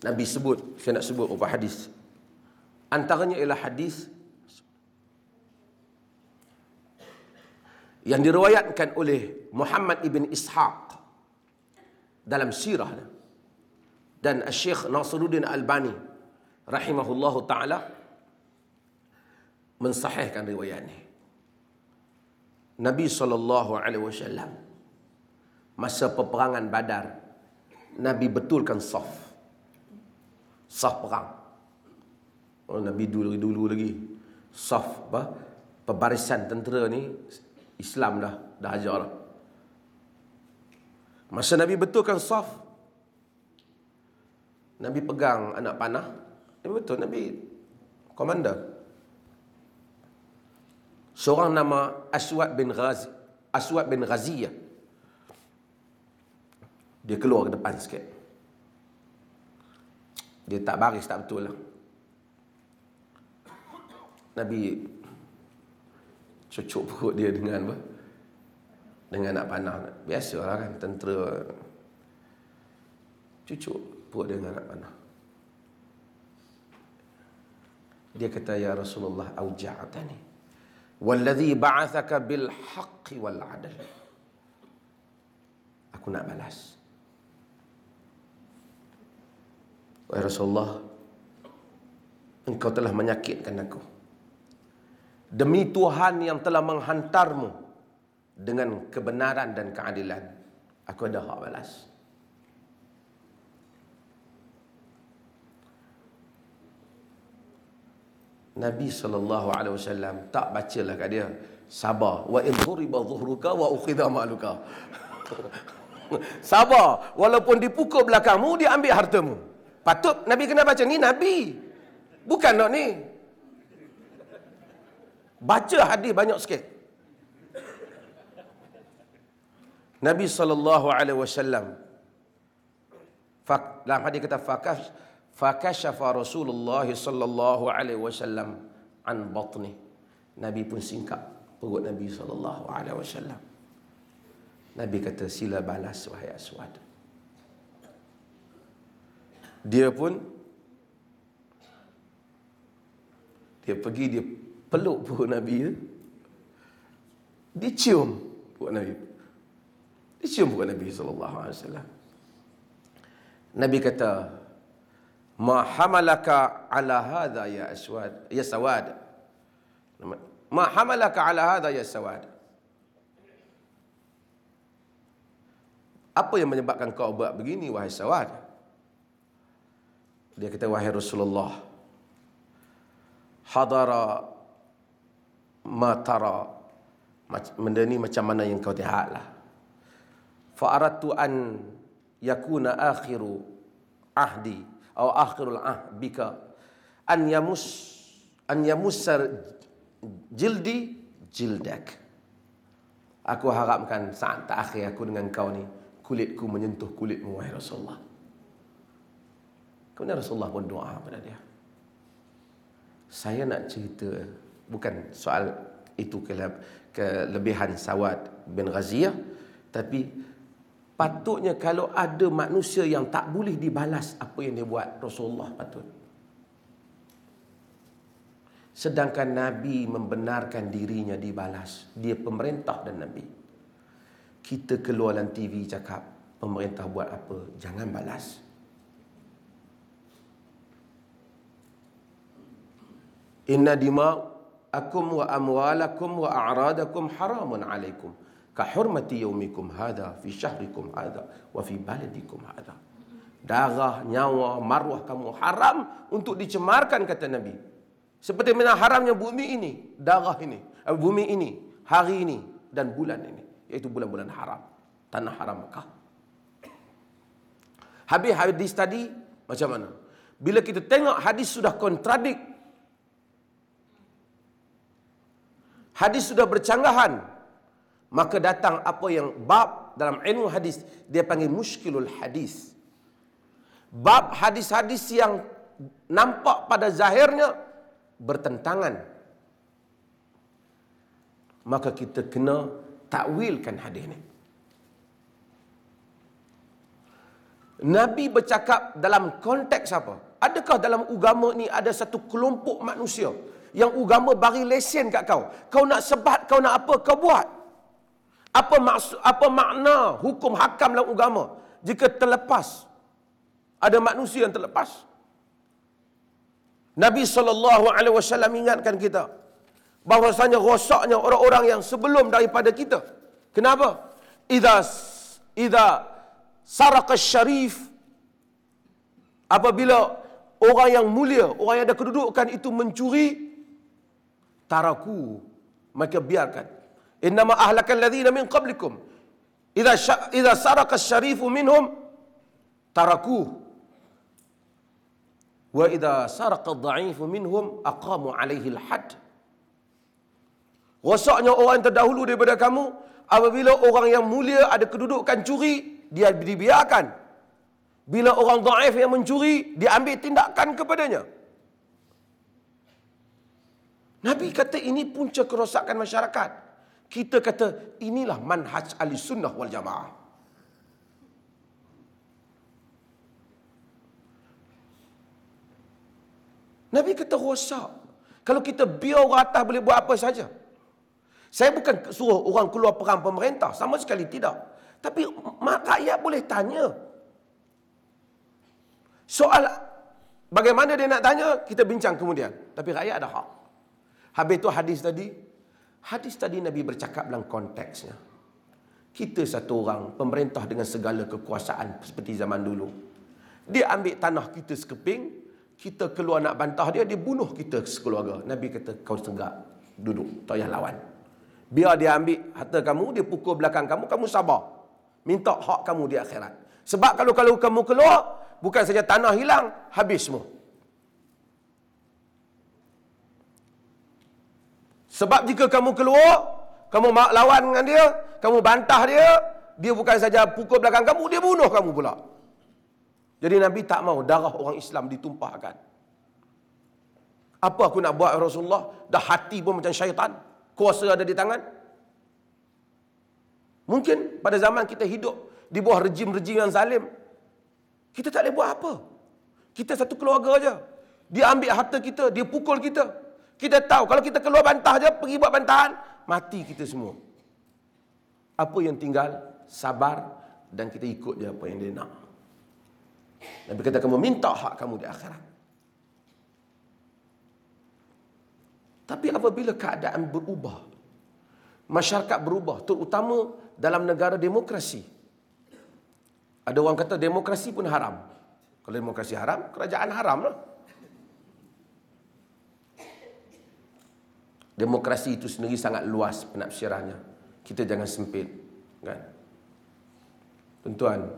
Nabi sebut saya nak sebut beberapa hadis antaranya ialah hadis yang diriwayatkan oleh Muhammad ibn Ishaq dalam sirah dan Syekh Nasruddin Albani rahimahullah taala mensahihkan riwayat ini Nabi sallallahu alaihi wasallam masa peperangan Badar Nabi betulkan saf saf perang Oh, Nabi dulu lagi dulu lagi. Saf apa? Pebarisan tentera ni Islam dah, dah ajar lah. Masa Nabi betulkan saf Nabi pegang anak panah. Nabi betul Nabi komander. Seorang nama Aswad bin Ghazi, Aswad bin Ghaziyah. Dia keluar ke depan sikit. Dia tak baris tak betul lah. Nabi cucuk perut dia dengan apa? Dengan anak panah. Biasalah kan tentera cucuk perut dia dengan anak panah. Dia kata ya Rasulullah auja'atani. Walladhi ba'athaka bil haqqi wal 'adl. Aku nak balas. Wahai Rasulullah, engkau telah menyakitkan aku demi Tuhan yang telah menghantarmu dengan kebenaran dan keadilan aku ada hak balas Nabi saw alaihi wasallam tak bacalah kat dia sabar wa in duriba dhuhruka wa ukhidha maluka (laughs) sabar walaupun dipukul belakangmu dia ambil hartamu patut Nabi kena baca ni Nabi bukan nak ni Baca hadis banyak sikit. Nabi sallallahu alaihi wasallam dalam hadis kata fakash fakashafa Rasulullah sallallahu alaihi wasallam an batni. Nabi pun singkap perut Nabi sallallahu alaihi wasallam. Nabi kata sila balas wahai Aswad. Dia pun dia pergi dia peluk perut Nabi dia. Dia cium Nabi. dicium cium Nabi sallallahu alaihi wasallam. Nabi kata, "Ma hamalaka ala hadha ya aswad, ya sawad?" Ma hamalaka ala hadha ya sawad? Apa yang menyebabkan kau buat begini wahai sawad? Dia kata, "Wahai Rasulullah, hadara matara benda ni macam mana yang kau tihak lah fa aratu an yakuna akhiru ahdi atau akhirul ah bika an yamus an yamusar jildi jildak aku harapkan saat terakhir aku dengan kau ni kulitku menyentuh kulitmu wahai Rasulullah kemudian Rasulullah pun doa pada dia saya nak cerita bukan soal itu kelebihan Sawad bin Ghaziyah tapi patutnya kalau ada manusia yang tak boleh dibalas apa yang dia buat Rasulullah patut sedangkan nabi membenarkan dirinya dibalas dia pemerintah dan nabi kita keluar dalam TV cakap pemerintah buat apa jangan balas inna dima'u أكم وأموالكم وأعرادكم حرام عليكم كحرمة يومكم هذا في شهركم هذا وفي بلدكم هذا darah, nyawa, marwah kamu haram untuk dicemarkan kata Nabi. Seperti mana haramnya bumi ini, darah ini, eh, bumi ini, hari ini dan bulan ini, iaitu bulan-bulan haram, tanah haram Mekah. Habis hadis tadi macam mana? Bila kita tengok hadis sudah kontradik hadis sudah bercanggahan maka datang apa yang bab dalam ilmu hadis dia panggil muskilul hadis bab hadis-hadis yang nampak pada zahirnya bertentangan maka kita kena takwilkan hadis ini. Nabi bercakap dalam konteks apa? Adakah dalam agama ni ada satu kelompok manusia yang agama bagi lesen kat kau. Kau nak sebat, kau nak apa, kau buat. Apa maksud apa makna hukum hakam dalam agama? Jika terlepas ada manusia yang terlepas. Nabi sallallahu alaihi wasallam ingatkan kita bahwasanya rosaknya orang-orang yang sebelum daripada kita. Kenapa? Idza idza saraqa syarif apabila orang yang mulia, orang yang ada kedudukan itu mencuri, taraku mereka biarkan innama ahlakal ladzina min qablikum idza idza saraqa asyarifu minhum taraku wa idza saraqa adh-dha'ifu minhum aqamu alaihi al-had rosaknya orang yang terdahulu daripada kamu apabila orang yang mulia ada kedudukan curi dia dibiarkan bila orang dhaif yang mencuri diambil tindakan kepadanya Nabi kata ini punca kerosakan masyarakat. Kita kata inilah manhaj ahli sunnah wal jamaah. Nabi kata rosak. Kalau kita biar orang atas boleh buat apa saja. Saya bukan suruh orang keluar perang pemerintah. Sama sekali tidak. Tapi rakyat boleh tanya. Soal bagaimana dia nak tanya, kita bincang kemudian. Tapi rakyat ada hak. Habis tu hadis tadi. Hadis tadi Nabi bercakap dalam konteksnya. Kita satu orang pemerintah dengan segala kekuasaan seperti zaman dulu. Dia ambil tanah kita sekeping. Kita keluar nak bantah dia. Dia bunuh kita sekeluarga. Nabi kata kau tegak. Duduk. Tak payah lawan. Biar dia ambil harta kamu. Dia pukul belakang kamu. Kamu sabar. Minta hak kamu di akhirat. Sebab kalau kalau kamu keluar. Bukan saja tanah hilang. Habis semua. Sebab jika kamu keluar, kamu lawan dengan dia, kamu bantah dia, dia bukan saja pukul belakang kamu, dia bunuh kamu pula. Jadi Nabi tak mau darah orang Islam ditumpahkan. Apa aku nak buat Rasulullah? Dah hati pun macam syaitan. Kuasa ada di tangan. Mungkin pada zaman kita hidup di bawah rejim-rejim yang zalim. Kita tak boleh buat apa. Kita satu keluarga aja. Dia ambil harta kita, dia pukul kita. Kita tahu kalau kita keluar bantah je, pergi buat bantahan, mati kita semua. Apa yang tinggal? Sabar dan kita ikut dia apa yang dia nak. Nabi kata kamu minta hak kamu di akhirat. Tapi apabila keadaan berubah, masyarakat berubah, terutama dalam negara demokrasi. Ada orang kata demokrasi pun haram. Kalau demokrasi haram, kerajaan haram lah. demokrasi itu sendiri sangat luas penafsirannya. Kita jangan sempit, kan? Tuan-tuan,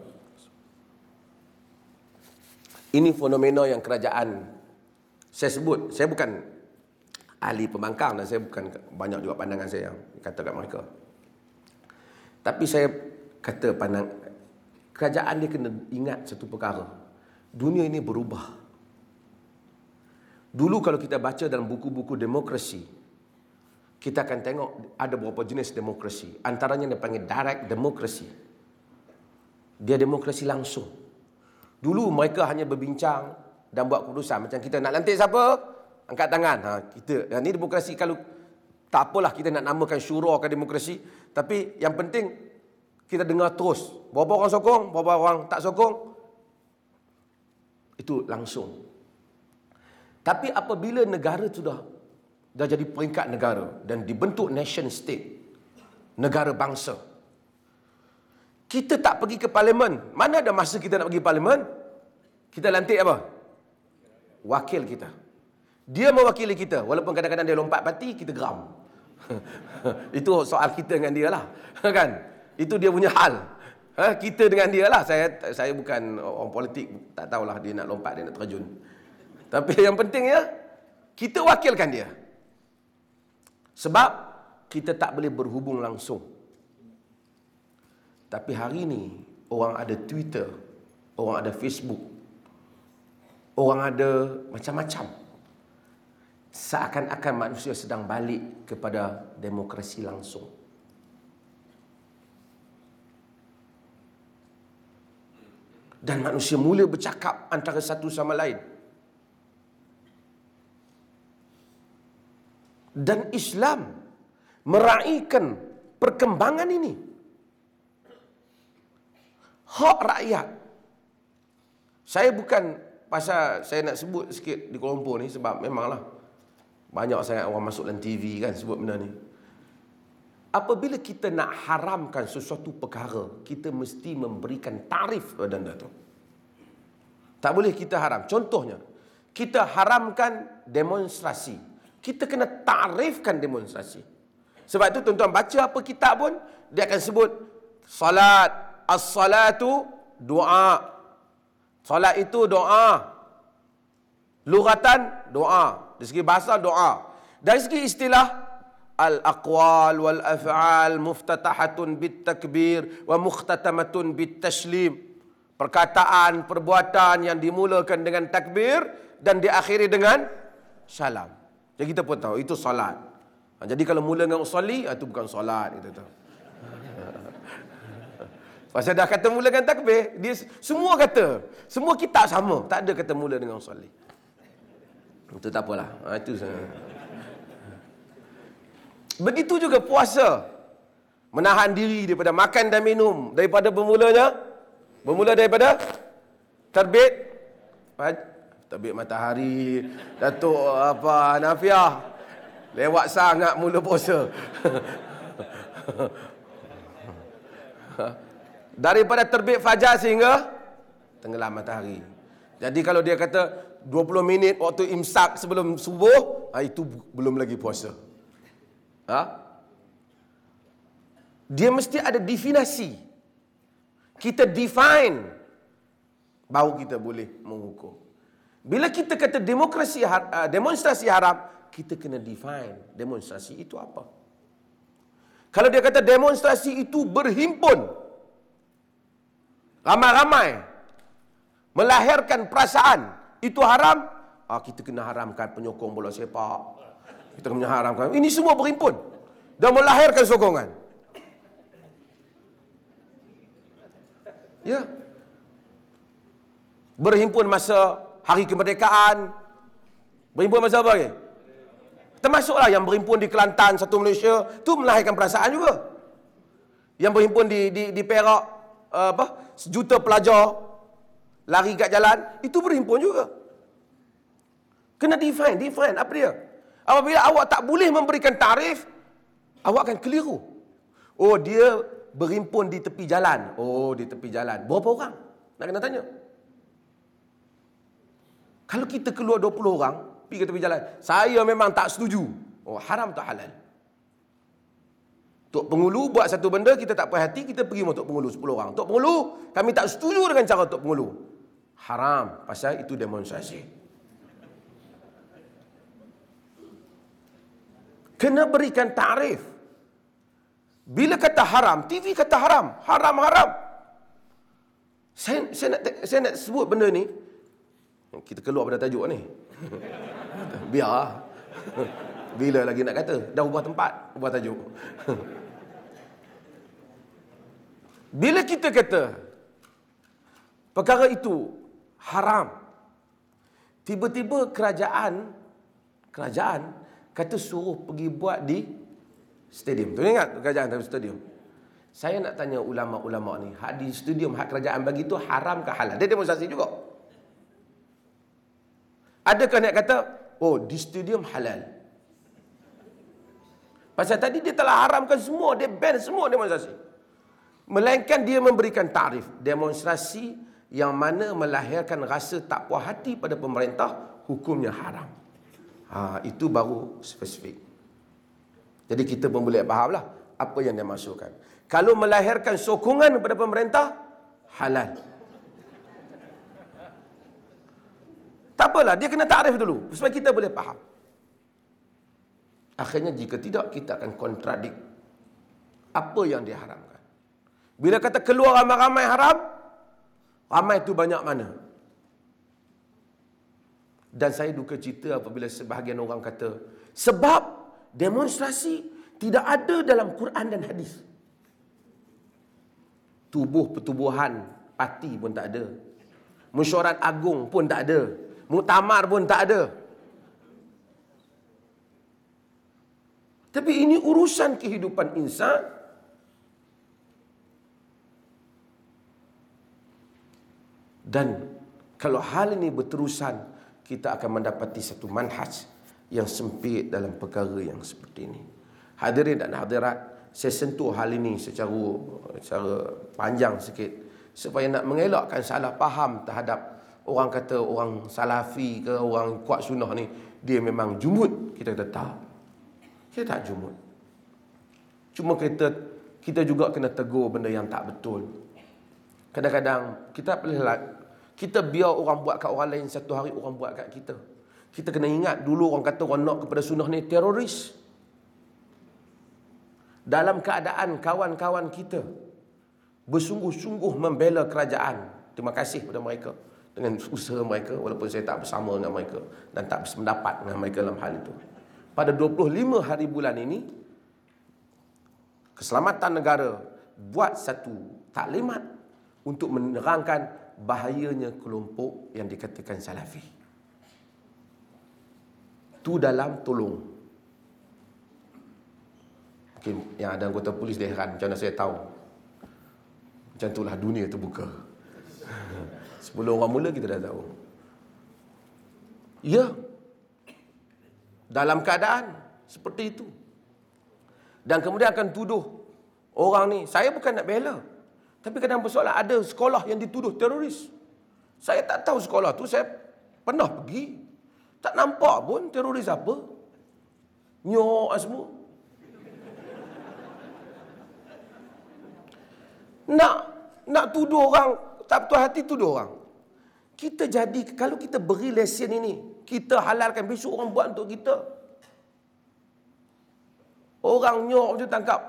ini fenomena yang kerajaan saya sebut, saya bukan ahli pembangkang dan saya bukan banyak juga pandangan saya yang kata kat mereka. Tapi saya kata pandang kerajaan dia kena ingat satu perkara. Dunia ini berubah. Dulu kalau kita baca dalam buku-buku demokrasi, kita akan tengok ada beberapa jenis demokrasi. Antaranya dia panggil direct demokrasi. Dia demokrasi langsung. Dulu mereka hanya berbincang dan buat keputusan. Macam kita nak lantik siapa? Angkat tangan. Ha, kita. Ini demokrasi kalau tak apalah kita nak namakan syuruh ke demokrasi. Tapi yang penting kita dengar terus. Berapa orang sokong? Berapa orang tak sokong? Itu langsung. Tapi apabila negara sudah dah jadi peringkat negara dan dibentuk nation state negara bangsa kita tak pergi ke parlimen mana ada masa kita nak pergi parlimen kita lantik apa wakil kita dia mewakili kita walaupun kadang-kadang dia lompat parti kita geram (laughs) itu soal kita dengan dia lah (laughs) kan itu dia punya hal ha? kita dengan dia lah saya, saya bukan orang politik tak tahulah dia nak lompat dia nak terjun tapi yang penting ya kita wakilkan dia sebab kita tak boleh berhubung langsung. Tapi hari ini, orang ada Twitter, orang ada Facebook, orang ada macam-macam. Seakan-akan manusia sedang balik kepada demokrasi langsung. Dan manusia mula bercakap antara satu sama lain. dan Islam meraihkan perkembangan ini. Hak rakyat. Saya bukan pasal saya nak sebut sikit di Kuala Lumpur ni sebab memanglah banyak sangat orang masuk dalam TV kan sebut benda ni. Apabila kita nak haramkan sesuatu perkara, kita mesti memberikan tarif pada benda tu. Tak boleh kita haram. Contohnya, kita haramkan demonstrasi kita kena tarifkan demonstrasi. Sebab itu tuan-tuan baca apa kitab pun, dia akan sebut salat. As-salatu doa. Salat itu doa. Lugatan doa. Dari segi bahasa doa. Dari segi istilah al-aqwal wal af'al muftatahatun bit takbir wa mukhtatamatun bit tashlim. Perkataan, perbuatan yang dimulakan dengan takbir dan diakhiri dengan salam. Jadi kita pun tahu itu solat. Ha, jadi kalau mula dengan usolli ah, itu bukan solat kita tahu. (laughs) Pasal dah kata mula dengan takbir, dia semua kata, semua kita sama, tak ada kata mula dengan usolli. Itu tak apalah. Ha, itu sahaja. Begitu juga puasa. Menahan diri daripada makan dan minum daripada bermulanya bermula daripada terbit Terbit matahari. Datuk apa Nafiah. Lewat sangat mula puasa. (laughs) Daripada terbit fajar sehingga tenggelam matahari. Jadi kalau dia kata 20 minit waktu imsak sebelum subuh, ha, itu belum lagi puasa. Ha? Dia mesti ada definasi. Kita define baru kita boleh mengukur. Bila kita kata demokrasi eh, demonstrasi haram, kita kena define demonstrasi itu apa. Kalau dia kata demonstrasi itu berhimpun ramai-ramai melahirkan perasaan itu haram, ah kita kena haramkan penyokong bola sepak. Kita kena haramkan. Ini semua berhimpun dan melahirkan sokongan. Ya. Berhimpun masa hari kemerdekaan. Berhimpun masa apa lagi? Termasuklah yang berhimpun di Kelantan, satu Malaysia, tu melahirkan perasaan juga. Yang berhimpun di di, di Perak, eh, apa? Sejuta pelajar lari kat jalan, itu berhimpun juga. Kena define, define apa dia? Apabila awak tak boleh memberikan tarif, awak akan keliru. Oh, dia berhimpun di tepi jalan. Oh, di tepi jalan. Berapa orang? Nak kena tanya. Kalau kita keluar 20 orang, pergi ke tepi jalan, saya memang tak setuju. Oh, haram atau halal? Tok Pengulu buat satu benda, kita tak puas hati, kita pergi sama Tok Pengulu 10 orang. Tok Pengulu, kami tak setuju dengan cara Tok Pengulu. Haram, pasal itu demonstrasi. Kena berikan tarif. Bila kata haram, TV kata haram. Haram, haram. Saya, saya, saya nak sebut benda ni, kita keluar pada tajuk ni. (laughs) Biar. Bila lagi nak kata? Dah ubah tempat, ubah tajuk. (laughs) Bila kita kata perkara itu haram, tiba-tiba kerajaan kerajaan kata suruh pergi buat di stadium. Tu ingat kerajaan tu stadium. Saya nak tanya ulama-ulama ni, hak di stadium, hak kerajaan bagi tu haram ke halal? Dia demonstrasi juga. Adakah nak kata, oh di stadium halal. Pasal tadi dia telah haramkan semua, dia ban semua demonstrasi. Melainkan dia memberikan tarif demonstrasi yang mana melahirkan rasa tak puas hati pada pemerintah, hukumnya haram. Ha, itu baru spesifik. Jadi kita pun boleh lah apa yang dia masukkan. Kalau melahirkan sokongan kepada pemerintah, halal. Tak apalah, dia kena takrif dulu supaya kita boleh faham. Akhirnya jika tidak kita akan kontradik apa yang diharamkan. Bila kata keluar ramai-ramai haram, ramai itu banyak mana? Dan saya duka cerita apabila sebahagian orang kata sebab demonstrasi tidak ada dalam Quran dan hadis. Tubuh pertubuhan parti pun tak ada. Mesyuarat agung pun tak ada. Mutamar pun tak ada. Tapi ini urusan kehidupan insan. Dan kalau hal ini berterusan, kita akan mendapati satu manhaj yang sempit dalam perkara yang seperti ini. Hadirin dan hadirat, saya sentuh hal ini secara, secara panjang sikit supaya nak mengelakkan salah faham terhadap orang kata orang salafi ke orang kuat sunnah ni dia memang jumud kita kata tak kita tak jumud cuma kita kita juga kena tegur benda yang tak betul kadang-kadang kita boleh lah, kita biar orang buat kat orang lain satu hari orang buat kat kita kita kena ingat dulu orang kata orang nak kepada sunnah ni teroris dalam keadaan kawan-kawan kita bersungguh-sungguh membela kerajaan terima kasih kepada mereka dengan usaha mereka walaupun saya tak bersama dengan mereka dan tak mendapat dengan mereka dalam hal itu. Pada 25 hari bulan ini keselamatan negara buat satu taklimat untuk menerangkan bahayanya kelompok yang dikatakan salafi. Tu dalam tolong. Mungkin yang ada anggota polis dia heran macam mana saya tahu. Macam itulah dunia terbuka. (laughs) Sebelum orang mula kita dah tahu. Ya. Dalam keadaan seperti itu. Dan kemudian akan tuduh orang ni. Saya bukan nak bela. Tapi kadang persoalan ada sekolah yang dituduh teroris. Saya tak tahu sekolah tu. Saya pernah pergi. Tak nampak pun teroris apa. Nyok lah semua. Nak nak tuduh orang tak betul hati tu dia orang. Kita jadi kalau kita beri lesen ini, kita halalkan besok orang buat untuk kita. Orang nyok je tangkap.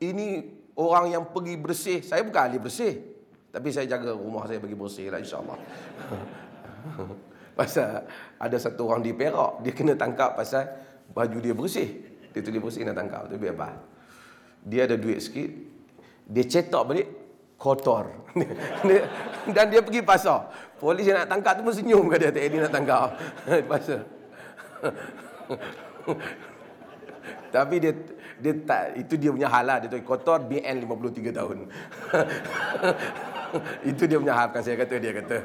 Ini orang yang pergi bersih. Saya bukan ahli bersih. Tapi saya jaga rumah saya bagi bersih lah insyaAllah. (laughs) pasal ada satu orang di Perak. Dia kena tangkap pasal baju dia bersih. Dia tulis bersih nak tangkap. tu apa? Dia ada duit sikit. Dia cetak balik kotor. (laughs) Dan dia pergi pasar. Polis yang nak tangkap tu pun senyum kat dia. Tak eh, ada nak tangkap. (laughs) pasar. (laughs) Tapi dia dia tak itu dia punya halah Dia tu kotor BN 53 tahun. itu dia punya hal saya kata dia kata.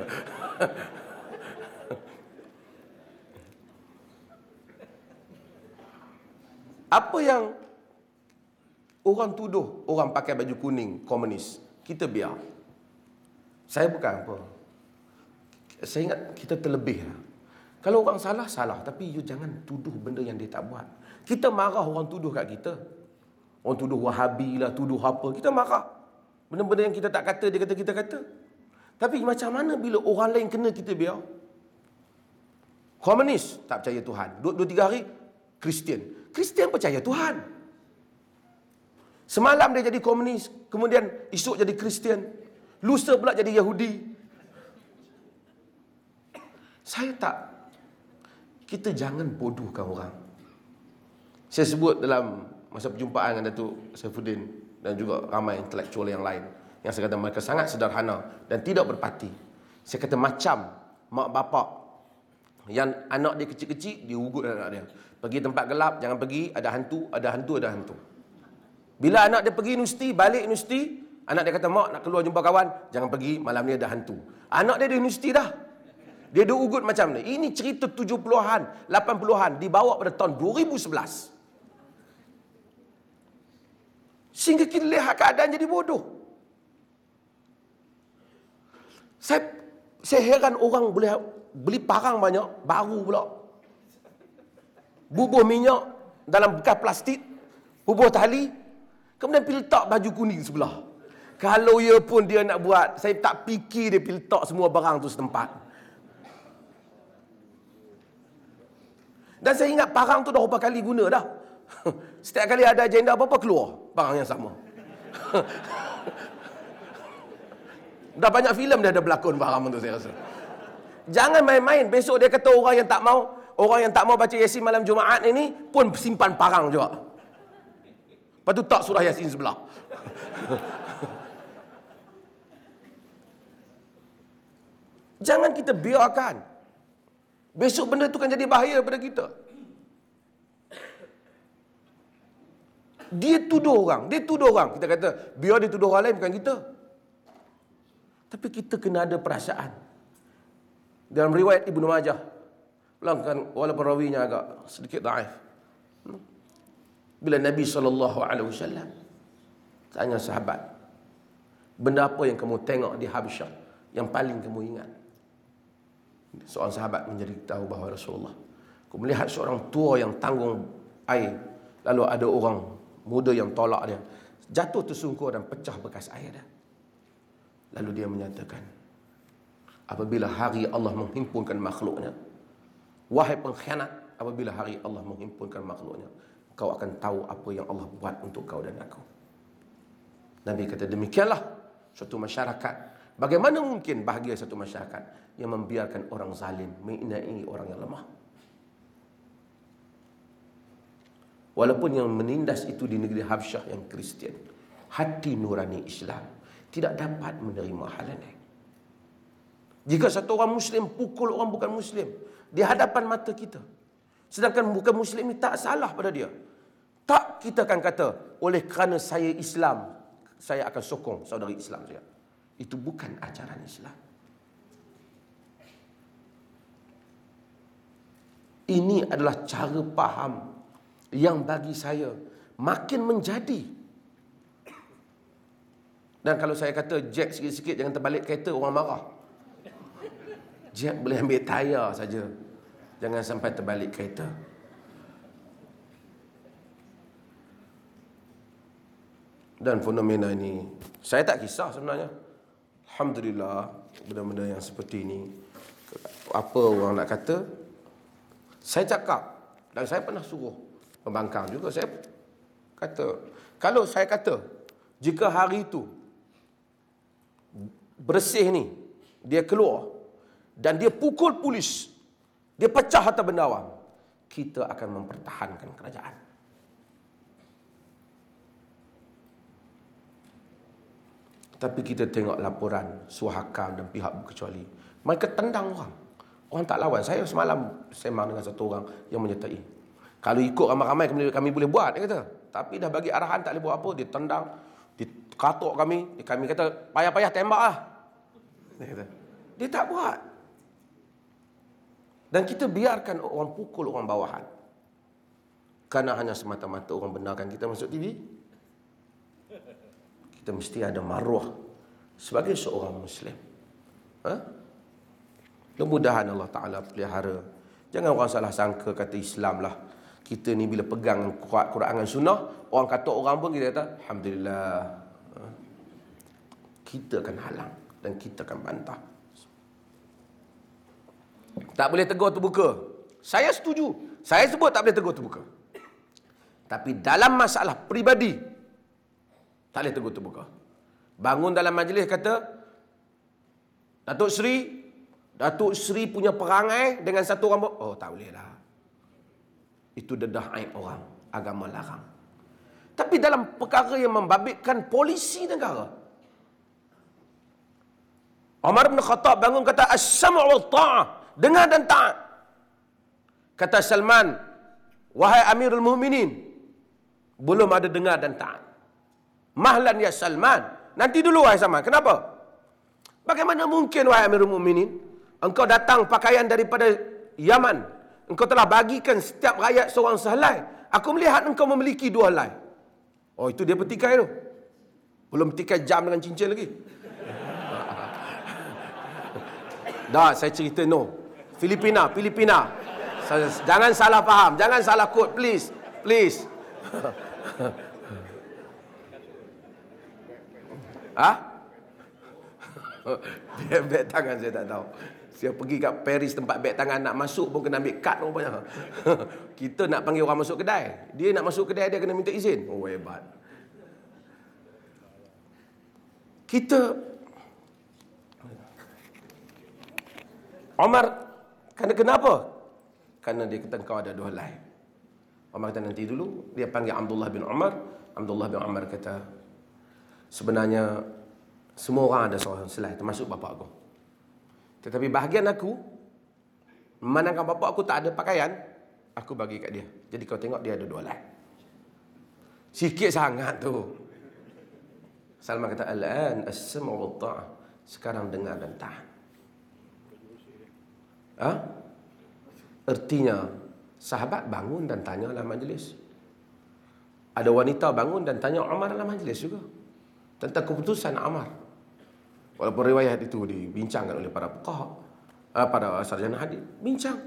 Apa yang orang tuduh orang pakai baju kuning komunis kita biar. Saya bukan apa. Saya ingat kita terlebih. Lah. Kalau orang salah, salah. Tapi you jangan tuduh benda yang dia tak buat. Kita marah orang tuduh kat kita. Orang tuduh wahabi lah, tuduh apa. Kita marah. Benda-benda yang kita tak kata, dia kata kita kata. Tapi macam mana bila orang lain kena kita biar? Komunis tak percaya Tuhan. Dua, dua tiga hari, Kristian. Kristian percaya Tuhan. Semalam dia jadi komunis, kemudian esok jadi Kristian. Lusa pula jadi Yahudi. Saya tak kita jangan bodohkan orang. Saya sebut dalam masa perjumpaan dengan Datuk Saifuddin dan juga ramai intelektual yang lain yang saya kata mereka sangat sederhana dan tidak berparti. Saya kata macam mak bapak yang anak dia kecil-kecil dia ugut anak dia. Pergi tempat gelap jangan pergi ada hantu, ada hantu, ada hantu. Ada hantu. Bila anak dia pergi universiti, balik universiti, anak dia kata, mak nak keluar jumpa kawan, jangan pergi, malam ni ada hantu. Anak dia di universiti dah. Dia ada ugut macam ni. Ini cerita 70-an, 80-an, dibawa pada tahun 2011. Sehingga kita lihat keadaan jadi bodoh. Saya, saya heran orang boleh beli parang banyak, baru pula. Bubuh minyak dalam bekas plastik, bubuh tali, Kemudian pilih letak baju kuning sebelah. Kalau ia ya pun dia nak buat, saya tak fikir dia pilih letak semua barang tu setempat. Dan saya ingat barang tu dah berapa kali guna dah. (laughs) Setiap kali ada agenda apa-apa keluar barang yang sama. (laughs) dah banyak filem dah ada berlakon barang tu saya rasa. Jangan main-main. Besok dia kata orang yang tak mau, orang yang tak mau baca Yasin malam Jumaat ini pun simpan parang juga. Lepas tu tak surah Yasin sebelah. Jangan kita biarkan. Besok benda tu kan jadi bahaya pada kita. Dia tuduh orang. Dia tuduh orang. Kita kata, biar dia tuduh orang lain bukan kita. Tapi kita kena ada perasaan. Dalam riwayat Ibnu Majah. Walaupun rawinya agak sedikit daif bila Nabi saw alaihi tanya sahabat benda apa yang kamu tengok di Habsyah yang paling kamu ingat seorang sahabat menjadi tahu bahawa Rasulullah aku melihat seorang tua yang tanggung air lalu ada orang muda yang tolak dia jatuh tersungkur dan pecah bekas air dia lalu dia menyatakan apabila hari Allah menghimpunkan makhluknya wahai pengkhianat apabila hari Allah menghimpunkan makhluknya kau akan tahu apa yang Allah buat untuk kau dan aku. Nabi kata demikianlah satu masyarakat. Bagaimana mungkin bahagia satu masyarakat yang membiarkan orang zalim menginai orang yang lemah? Walaupun yang menindas itu di negeri Habsyah yang Kristian. Hati nurani Islam tidak dapat menerima hal ini. Jika satu orang Muslim pukul orang bukan Muslim di hadapan mata kita. Sedangkan bukan Muslim ini tak salah pada dia kita akan kata oleh kerana saya Islam saya akan sokong saudari Islam saya. Itu bukan ajaran Islam. Ini adalah cara faham yang bagi saya makin menjadi. Dan kalau saya kata jack sikit-sikit jangan terbalik kereta orang marah. Jack boleh ambil tayar saja. Jangan sampai terbalik kereta. dan fenomena ini. Saya tak kisah sebenarnya. Alhamdulillah benda-benda yang seperti ini. Apa orang nak kata? Saya cakap dan saya pernah suruh pembangkang juga saya kata kalau saya kata jika hari itu bersih ni dia keluar dan dia pukul polis dia pecah harta benda kita akan mempertahankan kerajaan Tapi kita tengok laporan suhakam dan pihak berkecuali. Mereka tendang orang. Orang tak lawan. Saya semalam semang dengan satu orang yang menyertai. Kalau ikut ramai-ramai kami, kami boleh buat. Dia kata. Tapi dah bagi arahan tak boleh buat apa. Dia tendang. Dia katuk kami. kami kata payah-payah tembak lah. Dia kata. Dia tak buat. Dan kita biarkan orang pukul orang bawahan. Kerana hanya semata-mata orang benarkan kita masuk TV kita mesti ada maruah sebagai seorang muslim ha kemudahan Allah taala pelihara jangan orang salah sangka kata Islam lah kita ni bila pegang Quran dan sunnah orang kata orang pun kita kata alhamdulillah ha? kita akan halang dan kita akan bantah tak boleh tegur terbuka saya setuju saya sebut tak boleh tegur terbuka tapi dalam masalah pribadi. Tak boleh tegur terbuka. Bangun dalam majlis kata, Datuk Seri, Datuk Seri punya perangai dengan satu orang. Oh, tak boleh lah. Itu dedah aib orang. Agama larang. Tapi dalam perkara yang membabitkan polisi negara. Omar bin Khattab bangun kata, As-sama'u ta'ah. Dengar dan taat. Kata Salman, Wahai Amirul Muminin, belum ada dengar dan taat. Mahlan ya Salman. Nanti dulu wahai Salman. Kenapa? Bagaimana mungkin wahai Amirul Mukminin, engkau datang pakaian daripada Yaman. Engkau telah bagikan setiap rakyat seorang sehelai. Aku melihat engkau memiliki dua helai. Oh itu dia petikai tu. Belum petikai jam dengan cincin lagi. (laughs) Dah saya cerita no. Filipina, Filipina. Jangan salah faham. Jangan salah quote. Please. Please. (laughs) Ha? (laughs) beg tangan saya tak tahu. Saya pergi kat Paris tempat beg tangan nak masuk pun kena ambil kad rupanya. (laughs) Kita nak panggil orang masuk kedai. Dia nak masuk kedai dia kena minta izin. Oh hebat. Kita Omar kena kenapa? Karena dia kata kau ada dua lain. Omar kata nanti dulu. Dia panggil Abdullah bin Omar. Abdullah bin Omar kata sebenarnya semua orang ada seorang selai termasuk bapa aku. Tetapi bahagian aku memandangkan bapa aku tak ada pakaian, aku bagi kat dia. Jadi kau tengok dia ada dua lah. Sikit sangat tu. Salman kata al-an as-sam'u wat-ta'ah. Sekarang dengar dan tahan. Ha? Artinya sahabat bangun dan tanya dalam majlis. Ada wanita bangun dan tanya Umar dalam majlis juga tentang keputusan Amar. Walaupun riwayat itu dibincangkan oleh para pekah, eh, para sarjana hadis, bincang.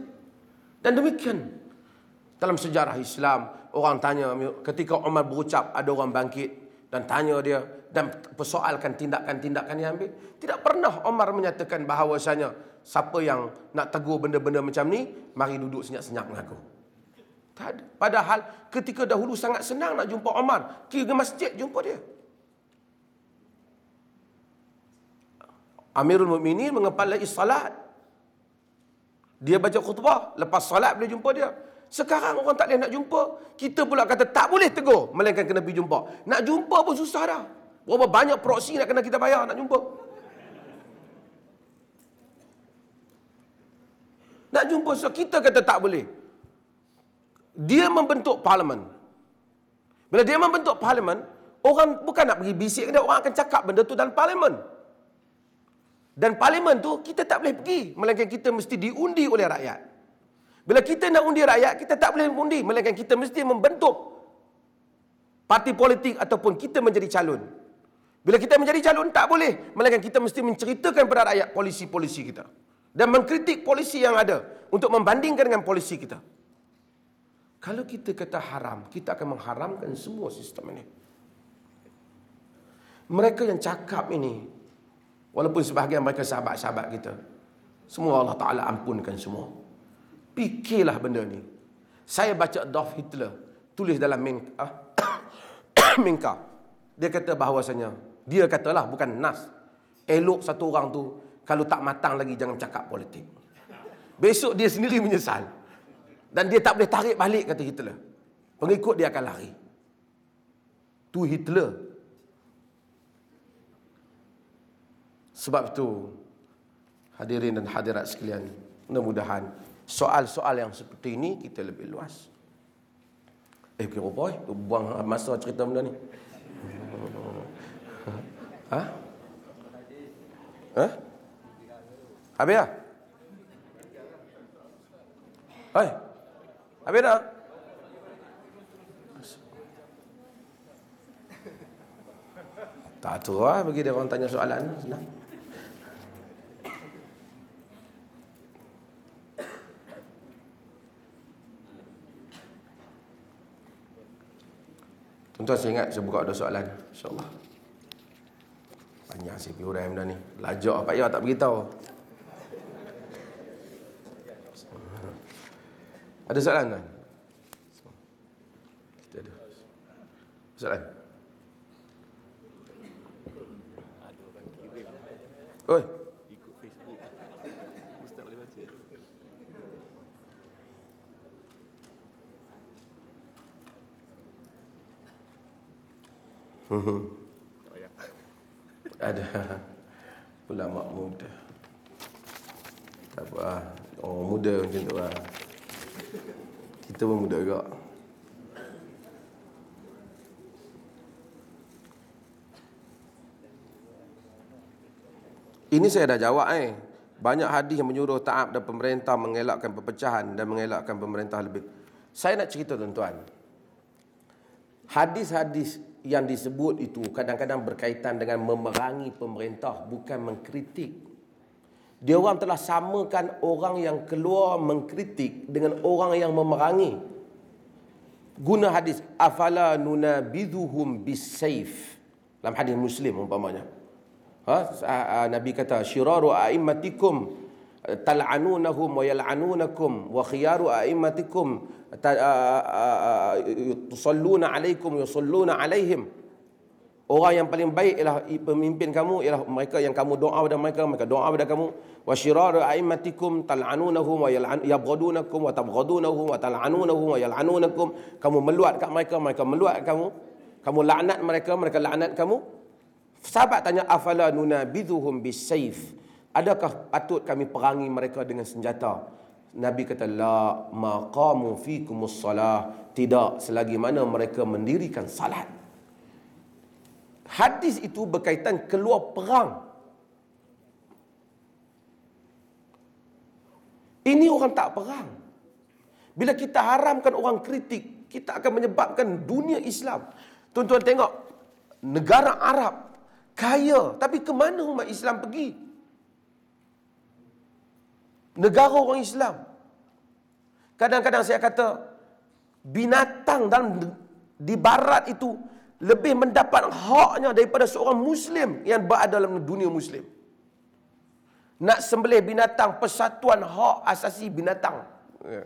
Dan demikian, dalam sejarah Islam, orang tanya ketika Omar berucap, ada orang bangkit dan tanya dia dan persoalkan tindakan-tindakan yang ambil. Tidak pernah Omar menyatakan bahawasanya, siapa yang nak tegur benda-benda macam ni, mari duduk senyap-senyap dengan aku. Padahal ketika dahulu sangat senang nak jumpa Omar. Pergi ke masjid jumpa dia. Amirul Mukminin mengepalai salat. Dia baca khutbah, lepas salat boleh jumpa dia. Sekarang orang tak boleh nak jumpa. Kita pula kata tak boleh tegur. Melainkan kena pergi jumpa. Nak jumpa pun susah dah. Berapa banyak proksi nak kena kita bayar nak jumpa. Nak jumpa so kita kata tak boleh. Dia membentuk parlimen. Bila dia membentuk parlimen, orang bukan nak pergi bisik dia, orang akan cakap benda tu dalam parlimen. Dan parlimen tu kita tak boleh pergi melainkan kita mesti diundi oleh rakyat. Bila kita nak undi rakyat, kita tak boleh undi melainkan kita mesti membentuk parti politik ataupun kita menjadi calon. Bila kita menjadi calon tak boleh melainkan kita mesti menceritakan kepada rakyat polisi-polisi kita dan mengkritik polisi yang ada untuk membandingkan dengan polisi kita. Kalau kita kata haram, kita akan mengharamkan semua sistem ini. Mereka yang cakap ini Walaupun sebahagian mereka sahabat-sahabat kita. Semua Allah Ta'ala ampunkan semua. Fikirlah benda ni. Saya baca Adolf Hitler. Tulis dalam Minka. (coughs) Ah, (coughs) Minka. Dia kata bahawasanya. Dia katalah bukan Nas. Elok satu orang tu. Kalau tak matang lagi jangan cakap politik. Besok dia sendiri menyesal. Dan dia tak boleh tarik balik kata Hitler. Pengikut dia akan lari. Tu Hitler Sebab itu hadirin dan hadirat sekalian, mudah-mudahan soal-soal yang seperti ini kita lebih luas. Eh, kira apa? Eh? Buang masa cerita benda ni. (laughs) Ha? Ha? Habis dah? Hai? Habis dah? Tak tahu lah bagi dia orang tanya soalan. Senang. Tuan-tuan saya ingat saya buka ada soalan. InsyaAllah. Banyak saya pergi dah ni. Belajar apa ya tak beritahu. Hmm. Ada soalan tuan? ada. Soalan? Oi. Oh. (laughs) Ada ulama muda. Tak apa. Oh muda macam tu lah. Kita pun muda juga. Ini saya dah jawab eh. Banyak hadis yang menyuruh taat dan pemerintah mengelakkan perpecahan dan mengelakkan pemerintah lebih. Saya nak cerita tuan-tuan. Hadis-hadis yang disebut itu kadang-kadang berkaitan dengan memerangi pemerintah bukan mengkritik. Dia orang telah samakan orang yang keluar mengkritik dengan orang yang memerangi. Guna hadis afala nunabidhuhum bisayf. Dalam hadis Muslim umpamanya. Ha? Ah, ah, Nabi kata syiraru aimmatikum eh, tal'anunahum wa yal'anunakum wa khiyaru aimmatikum tusalluna alaikum yusalluna alaihim orang yang paling baik ialah pemimpin kamu ialah mereka yang kamu doa pada mereka mereka doa pada kamu wa aimatikum, tal'anunahum wa yabghadunakum wa tabghadunahum wa tal'anunahum wa yal'anunakum kamu meluat kat mereka mereka meluat kamu kamu laknat mereka mereka laknat kamu sahabat tanya afala nunabidhuhum bisayf adakah patut kami perangi mereka dengan senjata Nabi kata la maqamu fikumus salah tidak selagi mana mereka mendirikan salat. Hadis itu berkaitan keluar perang. Ini orang tak perang. Bila kita haramkan orang kritik, kita akan menyebabkan dunia Islam. Tuan-tuan tengok negara Arab kaya, tapi ke mana umat Islam pergi? negara orang Islam. Kadang-kadang saya kata binatang dalam di barat itu lebih mendapat haknya daripada seorang muslim yang berada dalam dunia muslim. Nak sembelih binatang persatuan hak asasi binatang. Ya.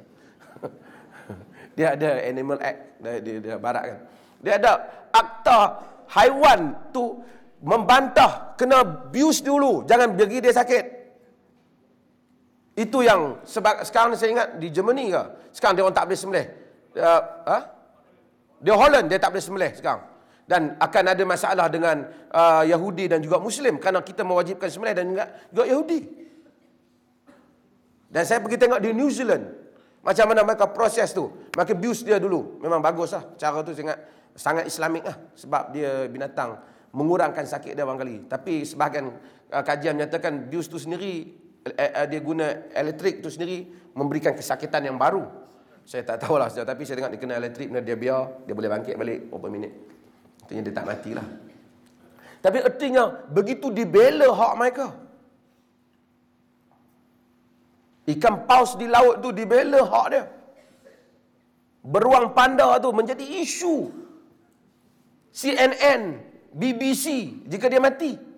(laughs) Dia ada Animal Act dari dia, barat kan. Dia ada akta haiwan tu membantah kena bius dulu jangan bagi dia sakit. Itu yang sebab sekarang saya ingat di Germany ke? Sekarang dia orang tak boleh sembelih. Uh, ha? Di Holland dia tak boleh sembelih sekarang. Dan akan ada masalah dengan uh, Yahudi dan juga Muslim. Kerana kita mewajibkan sembelih dan juga, juga Yahudi. Dan saya pergi tengok di New Zealand. Macam mana mereka proses tu. Mereka bius dia dulu. Memang baguslah Cara tu saya sangat islamik lah. Sebab dia binatang mengurangkan sakit dia orang kali. Tapi sebahagian uh, kajian menyatakan bius tu sendiri Eh, eh, dia guna elektrik tu sendiri memberikan kesakitan yang baru. Saya tak tahu lah sejauh tapi saya tengok dia kena elektrik benda dia biar dia boleh bangkit balik beberapa minit. Tentunya dia tak matilah. Tapi artinya begitu dibela hak mereka. Ikan paus di laut tu dibela hak dia. Beruang panda tu menjadi isu. CNN, BBC jika dia mati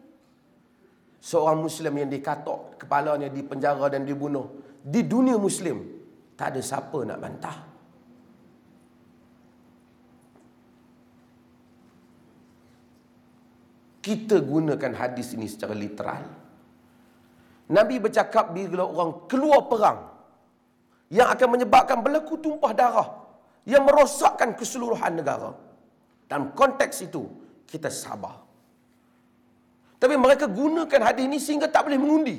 seorang muslim yang dikatok kepalanya di dan dibunuh di dunia muslim tak ada siapa nak bantah kita gunakan hadis ini secara literal Nabi bercakap bila orang keluar perang yang akan menyebabkan berlaku tumpah darah yang merosakkan keseluruhan negara dalam konteks itu kita sabar tapi mereka gunakan hadis ini sehingga tak boleh mengundi.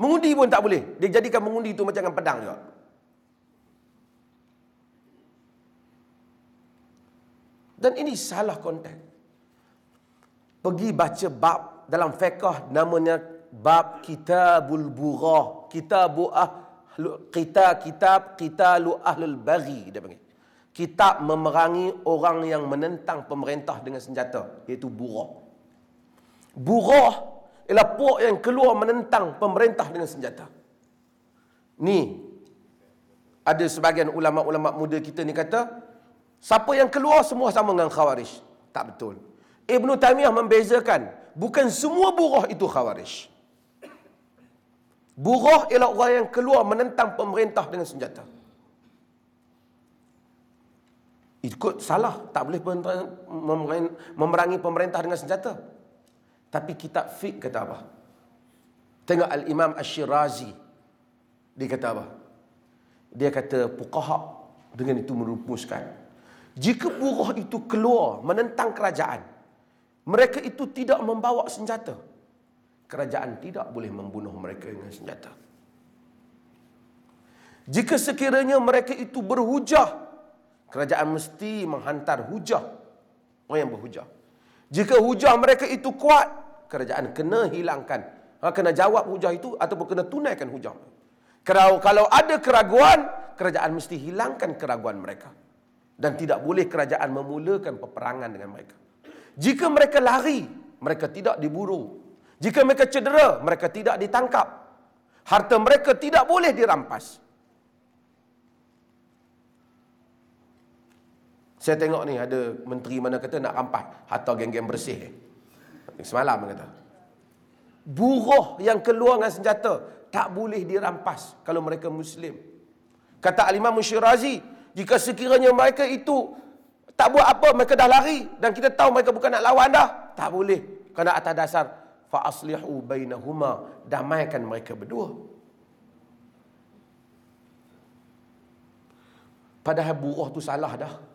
Mengundi pun tak boleh. Dia jadikan mengundi itu macam pedang juga. Dan ini salah konten. Pergi baca bab dalam fiqh namanya bab Kitabul Bughah, Kitabul Ahlul kita Kitab Qitalul Ahlul Baghi dia panggil kitab memerangi orang yang menentang pemerintah dengan senjata iaitu burah burah ialah puak yang keluar menentang pemerintah dengan senjata ni ada sebahagian ulama-ulama muda kita ni kata siapa yang keluar semua sama dengan khawarij tak betul Ibn Taymiyah membezakan bukan semua burah itu khawarij burah ialah orang yang keluar menentang pemerintah dengan senjata ikut salah tak boleh memerangi pemerintah dengan senjata tapi kitab fik kata apa tengok al imam asy-syirazi dia kata apa dia kata fuqaha dengan itu merumuskan jika buruh itu keluar menentang kerajaan mereka itu tidak membawa senjata kerajaan tidak boleh membunuh mereka dengan senjata jika sekiranya mereka itu berhujah Kerajaan mesti menghantar hujah orang yang berhujah. Jika hujah mereka itu kuat, kerajaan kena hilangkan. Ha, kena jawab hujah itu ataupun kena tunaikan hujah. Kalau, kalau ada keraguan, kerajaan mesti hilangkan keraguan mereka. Dan tidak boleh kerajaan memulakan peperangan dengan mereka. Jika mereka lari, mereka tidak diburu. Jika mereka cedera, mereka tidak ditangkap. Harta mereka tidak boleh dirampas. Saya tengok ni ada menteri mana kata nak rampas harta geng-geng bersih. Semalam kata. Buruh yang keluar dengan senjata tak boleh dirampas kalau mereka muslim. Kata alimah imam Syirazi, jika sekiranya mereka itu tak buat apa, mereka dah lari dan kita tahu mereka bukan nak lawan dah, tak boleh. Kerana atas dasar fa aslihu bainahuma, damaikan mereka berdua. Padahal buruh tu salah dah.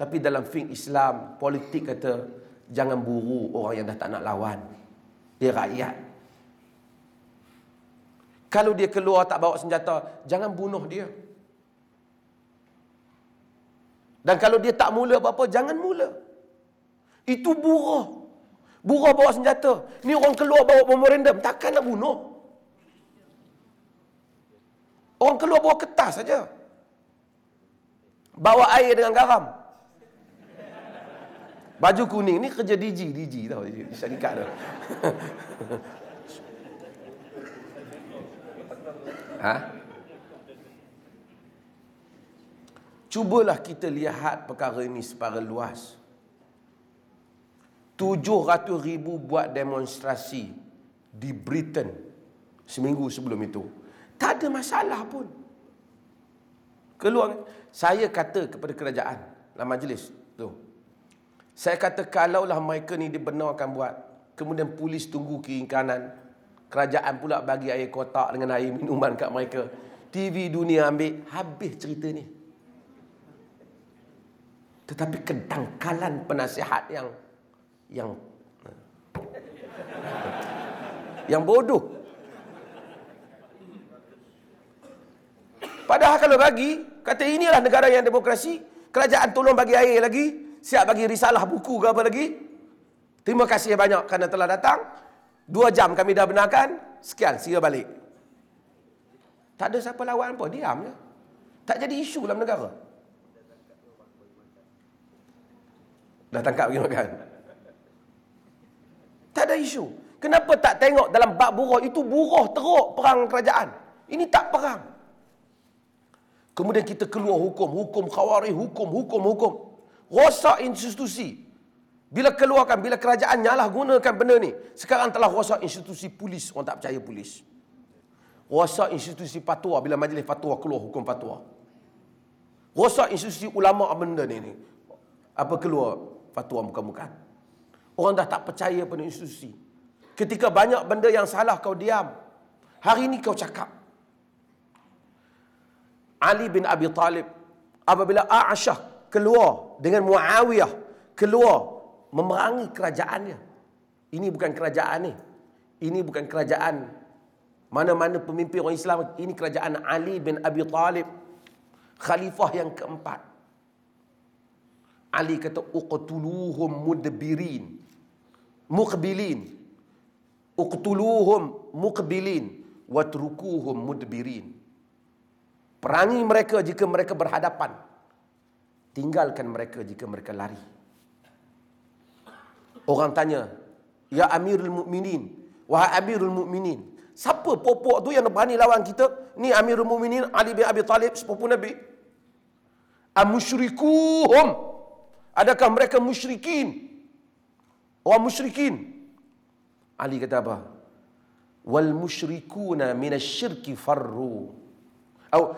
Tapi dalam fik Islam, politik kata jangan buru orang yang dah tak nak lawan. Dia rakyat. Kalau dia keluar tak bawa senjata, jangan bunuh dia. Dan kalau dia tak mula apa-apa, jangan mula. Itu buruh. Buruh bawa senjata. Ni orang keluar bawa memorandum, takkan nak bunuh. Orang keluar bawa kertas saja. Bawa air dengan garam. Baju kuning ni kerja DJ, DJ tau, di syarikat tu. (laughs) ha? Cubalah kita lihat perkara ini secara luas. 700 ribu buat demonstrasi di Britain seminggu sebelum itu. Tak ada masalah pun. Keluar. Saya kata kepada kerajaan dalam majlis. Saya kata kalaulah mereka ni dibenarkan buat. Kemudian polis tunggu kiri kanan. Kerajaan pula bagi air kotak dengan air minuman kat mereka. TV dunia ambil. Habis cerita ni. Tetapi kedangkalan penasihat yang... Yang... yang bodoh. Padahal kalau bagi, kata inilah negara yang demokrasi, kerajaan tolong bagi air lagi, siap bagi risalah buku ke apa lagi. Terima kasih banyak kerana telah datang. Dua jam kami dah benarkan. Sekian, sila balik. Tak ada siapa lawan apa, diam je. Tak jadi isu dalam negara. Dah tangkap pergi makan. Tak ada isu. Kenapa tak tengok dalam bab buruh itu buruh teruk perang kerajaan. Ini tak perang. Kemudian kita keluar hukum, hukum khawari, hukum, hukum. hukum rosak institusi. Bila keluarkan, bila kerajaan nyalah gunakan benda ni. Sekarang telah rosak institusi polis. Orang tak percaya polis. Rosak institusi fatwa bila majlis fatwa keluar hukum fatwa. Rosak institusi ulama benda ni. ni. Apa keluar fatwa bukan-bukan. Orang dah tak percaya pada institusi. Ketika banyak benda yang salah kau diam. Hari ini kau cakap. Ali bin Abi Talib. Apabila Aisyah keluar dengan Muawiyah keluar memerangi kerajaannya. Ini bukan kerajaan ni. Ini bukan kerajaan mana-mana pemimpin orang Islam. Ini kerajaan Ali bin Abi Talib. Khalifah yang keempat. Ali kata, Uqtuluhum mudbirin. Muqbilin. Uqtuluhum muqbilin. Watrukuhum mudbirin. Perangi mereka jika mereka berhadapan. Berhadapan tinggalkan mereka jika mereka lari. Orang tanya, Ya Amirul Mukminin, Wah Amirul Mukminin, siapa popok tu yang berani lawan kita? Ni Amirul Mukminin Ali bin Abi Talib, sepupu Nabi. Amusyrikuhum. Adakah mereka musyrikin? Orang musyrikin. Ali kata apa? Wal musyrikuna minasyirki farru. Atau,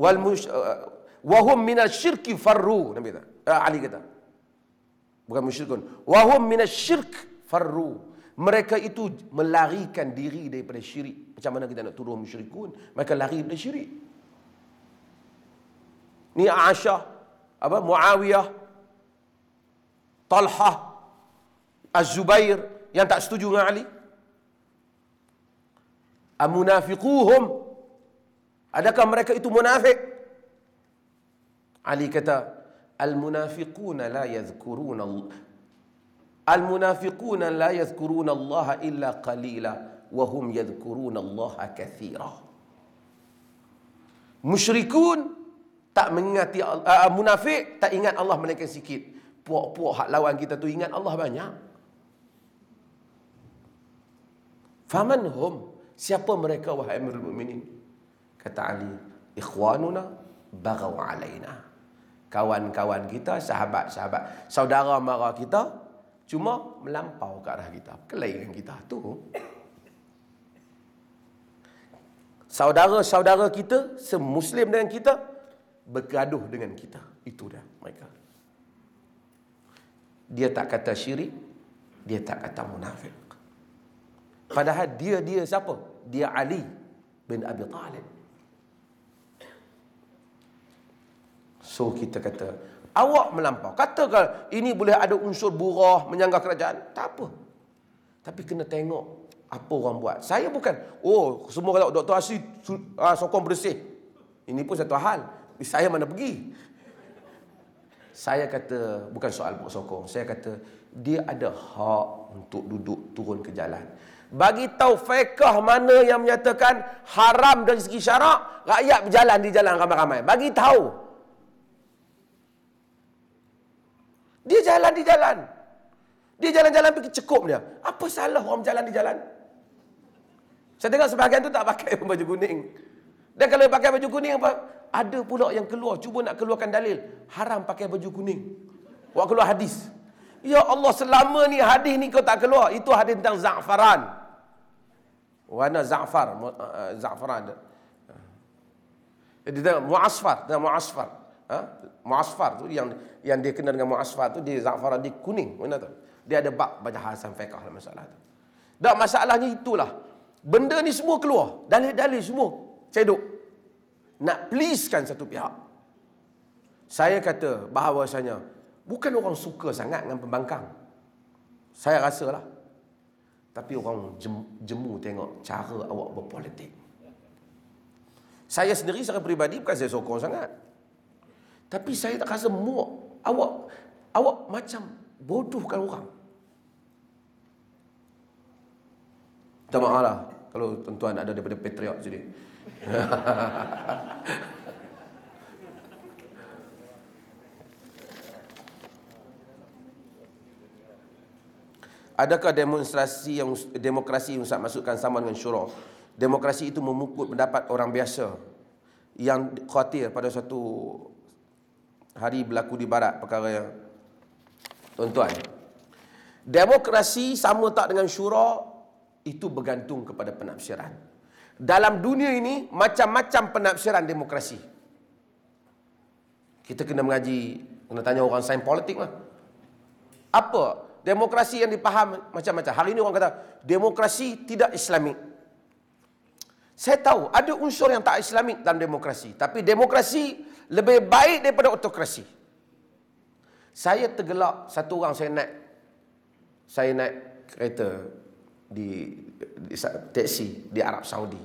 wal musyrikuna wahum minasyirki farru nabi kata uh, ali kata bukan musyrikun wahum minasyirk farru mereka itu melarikan diri daripada syirik macam mana kita nak turun musyrikun mereka lari daripada syirik ni Aisyah apa Muawiyah Talha Az-Zubair yang tak setuju dengan Ali Amunafiquhum Adakah mereka itu munafik Ali kata al-munafiquna la yadhkuruna al-munafiquna la yadhkuruna Allah illa qalila wa hum yadhkuruna Allah kathira. Musyrikun tak mengingati uh, munafik tak ingat Allah melainkan sikit. Puak-puak hak lawan kita tu ingat Allah banyak. Faman hum? Siapa mereka wahai Amirul Mukminin? Kata Ali, ikhwanuna bagaw alaina kawan-kawan kita, sahabat-sahabat, saudara mara kita cuma melampau ke arah kita. Kelainan kita tu. Saudara-saudara kita semuslim dengan kita bergaduh dengan kita. Itu dah mereka. Dia tak kata syirik, dia tak kata munafik. Padahal dia dia siapa? Dia Ali bin Abi Talib. So kita kata, awak melampau. Katakan ini boleh ada unsur burah menyanggah kerajaan. Tak apa. Tapi kena tengok apa orang buat. Saya bukan, oh semua kata Dr. Asri uh, ah, sokong bersih. Ini pun satu hal. Saya mana pergi? Saya kata, bukan soal buat sokong. Saya kata, dia ada hak untuk duduk turun ke jalan. Bagi tahu fiqah mana yang menyatakan haram dari segi syarak, rakyat berjalan di jalan ramai-ramai. Bagi tahu. Dia jalan di jalan. Dia jalan-jalan pergi cekup dia. Apa salah orang jalan di jalan? Saya tengok sebahagian tu tak pakai (laughs) baju kuning. Dan kalau pakai baju kuning apa? Ada pula yang keluar. Cuba nak keluarkan dalil. Haram pakai baju kuning. Buat keluar hadis. Ya Allah selama ni hadis ni kau tak keluar. Itu hadis tentang za'faran. Warna za'far. Eh, za'faran. Jadi Dia mu'asfar. Dia mu'asfar ha? Mu'asfar tu yang yang dia kenal dengan Mu'asfar tu di Zafaran di kuning mana tu? Dia ada bab baca Hasan Fekah lah masalah tu. Dak masalahnya itulah. Benda ni semua keluar, dalil-dalil semua. Saya duk nak pleasekan satu pihak. Saya kata bahawasanya bukan orang suka sangat dengan pembangkang. Saya rasalah. Tapi orang jemu tengok cara awak berpolitik. Saya sendiri secara peribadi bukan saya sokong sangat. Tapi saya tak rasa muak. Awak awak macam bodohkan orang. Minta maaf lah. Kalau tuan-tuan ada daripada patriot sini. (laughs) Adakah demonstrasi yang demokrasi yang Ustaz masukkan sama dengan syurah? Demokrasi itu memukul pendapat orang biasa yang khawatir pada satu hari berlaku di barat perkara yang tuan-tuan demokrasi sama tak dengan syura itu bergantung kepada penafsiran dalam dunia ini macam-macam penafsiran demokrasi kita kena mengaji kena tanya orang sains politik lah apa demokrasi yang dipaham macam-macam hari ini orang kata demokrasi tidak islamik saya tahu ada unsur yang tak islamik dalam demokrasi tapi demokrasi lebih baik daripada autokrasi. Saya tergelak satu orang saya naik saya naik kereta di, di taksi di Arab Saudi.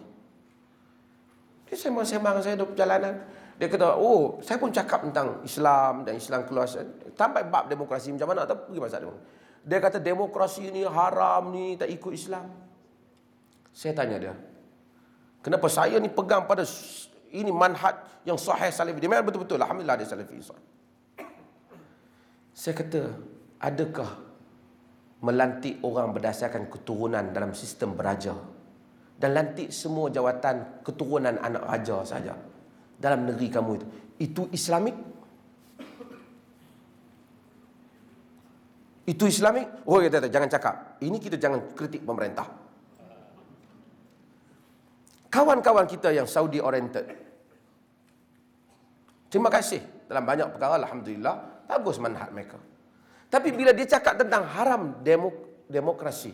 Dia sembang-sembang saya dalam perjalanan. Dia kata, oh, saya pun cakap tentang Islam dan Islam keluar. Sampai bab demokrasi macam mana, tak pergi masalah dia. Dia kata, demokrasi ni haram ni, tak ikut Islam. Saya tanya dia, kenapa saya ni pegang pada ini manhaj yang sahih salafi. Dia memang betul-betul. Alhamdulillah ada salafi. Saya kata, adakah melantik orang berdasarkan keturunan dalam sistem beraja? Dan lantik semua jawatan keturunan anak raja saja dalam negeri kamu itu. Itu islamik? Itu islamik? Oh, kita, ya, kita, jangan cakap. Ini kita jangan kritik pemerintah. Kawan-kawan kita yang Saudi oriented, Terima kasih dalam banyak perkara alhamdulillah bagus manhaj mereka. Tapi bila dia cakap tentang haram demok- demokrasi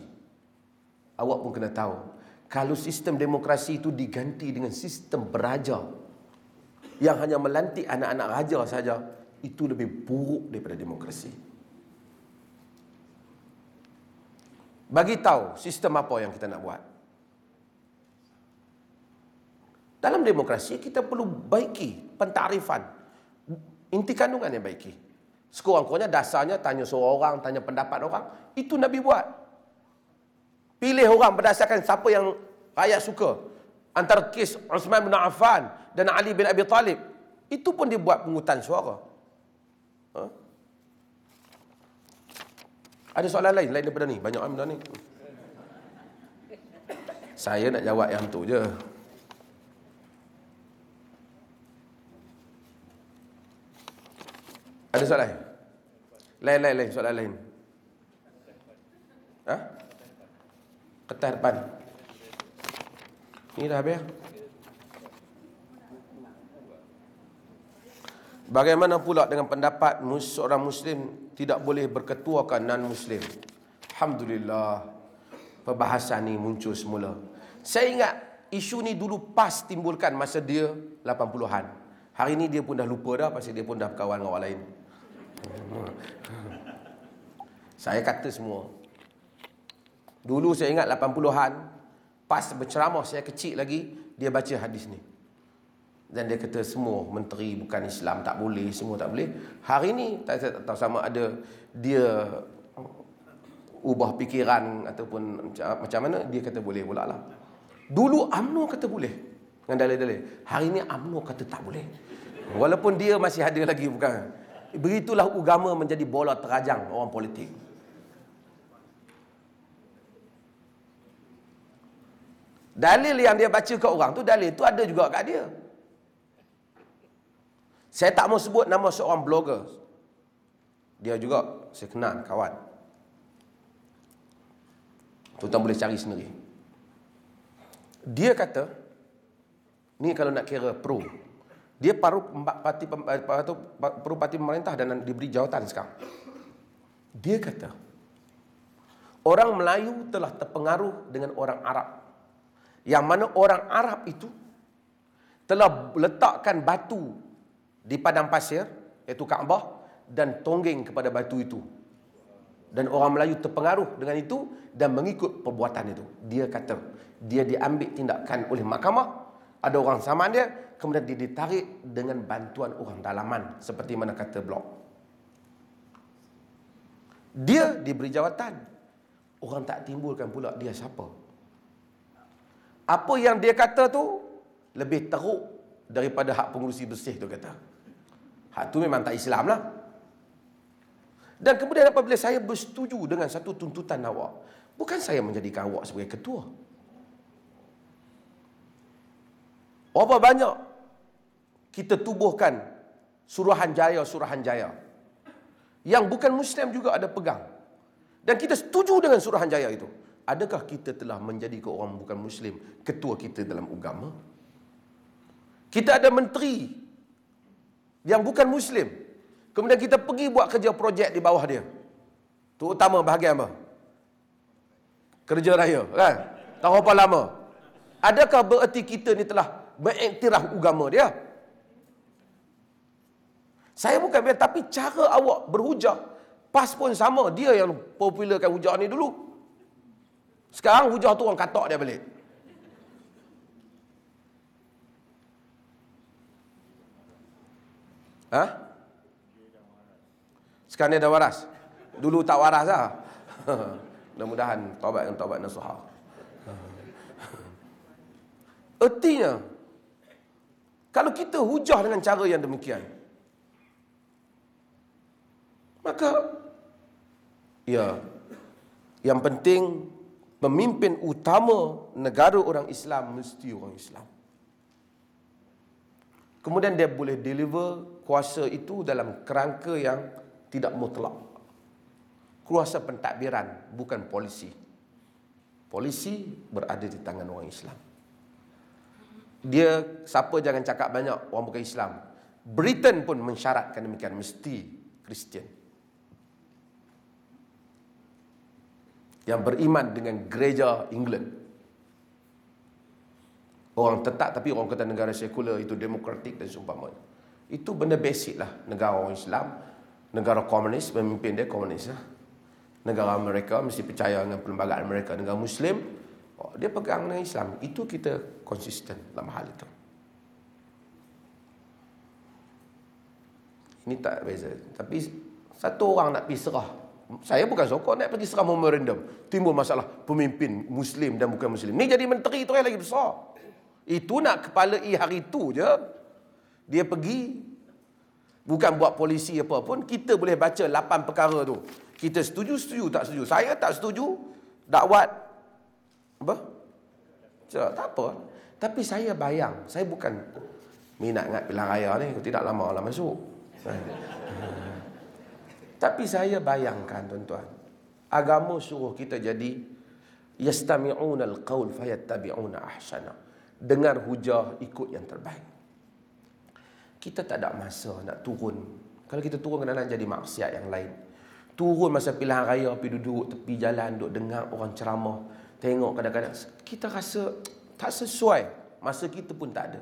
awak pun kena tahu kalau sistem demokrasi itu diganti dengan sistem beraja yang hanya melantik anak-anak raja saja itu lebih buruk daripada demokrasi. Bagi tahu sistem apa yang kita nak buat. Dalam demokrasi kita perlu baiki pentarifan. Inti kandungan yang baiki. Sekurang-kurangnya dasarnya tanya seorang, tanya pendapat orang. Itu Nabi buat. Pilih orang berdasarkan siapa yang rakyat suka. Antara kes Uthman bin Affan dan Ali bin Abi Talib. Itu pun dibuat pengutan suara. Ha? Ada soalan lain, lain daripada ni. Banyak benda ni. Saya nak jawab yang tu je. Ada soalan? Lain, lain, lain. Soalan lain. Ha? ketar depan. Ini dah habis. Lah. Bagaimana pula dengan pendapat seorang Muslim tidak boleh berketuakan non-Muslim? Alhamdulillah. Perbahasan ini muncul semula. Saya ingat isu ni dulu pas timbulkan masa dia 80-an. Hari ini dia pun dah lupa dah pasal dia pun dah berkawan dengan orang lain. Ha. Saya kata semua. Dulu saya ingat 80-an, pas berceramah saya kecil lagi, dia baca hadis ni. Dan dia kata semua menteri bukan Islam, tak boleh, semua tak boleh. Hari ni, tak, saya tak tahu sama ada dia ubah pikiran ataupun macam mana, dia kata boleh pula lah. Dulu UMNO kata boleh. Dengan dalil-dalil. Hari ni UMNO kata tak boleh. Walaupun dia masih ada lagi, bukan? Begitulah agama menjadi bola terajang orang politik. Dalil yang dia baca ke orang tu dalil tu ada juga kat dia. Saya tak mau sebut nama seorang blogger. Dia juga saya kenal kawan. tak boleh cari sendiri. Dia kata ni kalau nak kira pro dia paruh parti eh, atau paru parti pemerintah dan diberi jawatan sekarang. Dia kata, orang Melayu telah terpengaruh dengan orang Arab. Yang mana orang Arab itu telah letakkan batu di padang pasir, iaitu Kaabah, dan tonggeng kepada batu itu. Dan orang Melayu terpengaruh dengan itu dan mengikut perbuatan itu. Dia kata, dia diambil tindakan oleh mahkamah ada orang saman dia kemudian dia ditarik dengan bantuan orang dalaman seperti mana kata blog dia diberi jawatan orang tak timbulkan pula dia siapa apa yang dia kata tu lebih teruk daripada hak pengurusi bersih tu kata hak tu memang tak Islam lah dan kemudian apabila saya bersetuju dengan satu tuntutan awak bukan saya menjadikan awak sebagai ketua Berapa banyak kita tubuhkan suruhan jaya suruhan jaya yang bukan muslim juga ada pegang dan kita setuju dengan suruhan jaya itu adakah kita telah menjadi ke orang bukan muslim ketua kita dalam agama kita ada menteri yang bukan muslim kemudian kita pergi buat kerja projek di bawah dia terutama bahagian apa kerja raya kan tak apa lama adakah bererti kita ni telah beriktiraf agama dia. Saya bukan biar tapi cara awak berhujah PAS pun sama dia yang popularkan hujah ni dulu. Sekarang hujah tu orang katak dia balik. Ha? Sekarang dia dah waras. Dulu tak waras lah. (laughs) Mudah-mudahan taubat dengan taubat nasuhah. (laughs) Ertinya, kalau kita hujah dengan cara yang demikian. Maka ya yang penting pemimpin utama negara orang Islam mesti orang Islam. Kemudian dia boleh deliver kuasa itu dalam kerangka yang tidak mutlak. Kuasa pentadbiran bukan polisi. Polisi berada di tangan orang Islam dia siapa jangan cakap banyak orang bukan Islam. Britain pun mensyaratkan demikian mesti Kristian. Yang beriman dengan gereja England. Orang tetap tapi orang kata negara sekular itu demokratik dan seumpamanya. Itu benda basic lah negara orang Islam. Negara komunis, pemimpin dia komunis lah. Negara Amerika mesti percaya dengan perlembagaan mereka. Negara Muslim, Oh, dia pegang dengan Islam itu kita konsisten dalam hal itu ini tak beza tapi satu orang nak pergi serah saya bukan sokong nak pergi serah memorandum timbul masalah pemimpin muslim dan bukan muslim Ini jadi menteri itu yang lagi besar itu nak kepala i hari tu je dia pergi bukan buat polisi apa pun kita boleh baca lapan perkara tu kita setuju setuju tak setuju saya tak setuju dakwat apa cerah tak apa tapi saya bayang saya bukan minat ngat pilihan raya ni tidak lama lah masuk (laughs) tapi saya bayangkan tuan-tuan agama suruh kita jadi yastami'un al-qaul fayattabi'una ahsana dengar hujah ikut yang terbaik kita tak ada masa nak turun kalau kita turun kena jadi maksiat yang lain turun masa pilihan raya pergi duduk tepi jalan duduk dengar orang ceramah tengok kadang-kadang kita rasa tak sesuai masa kita pun tak ada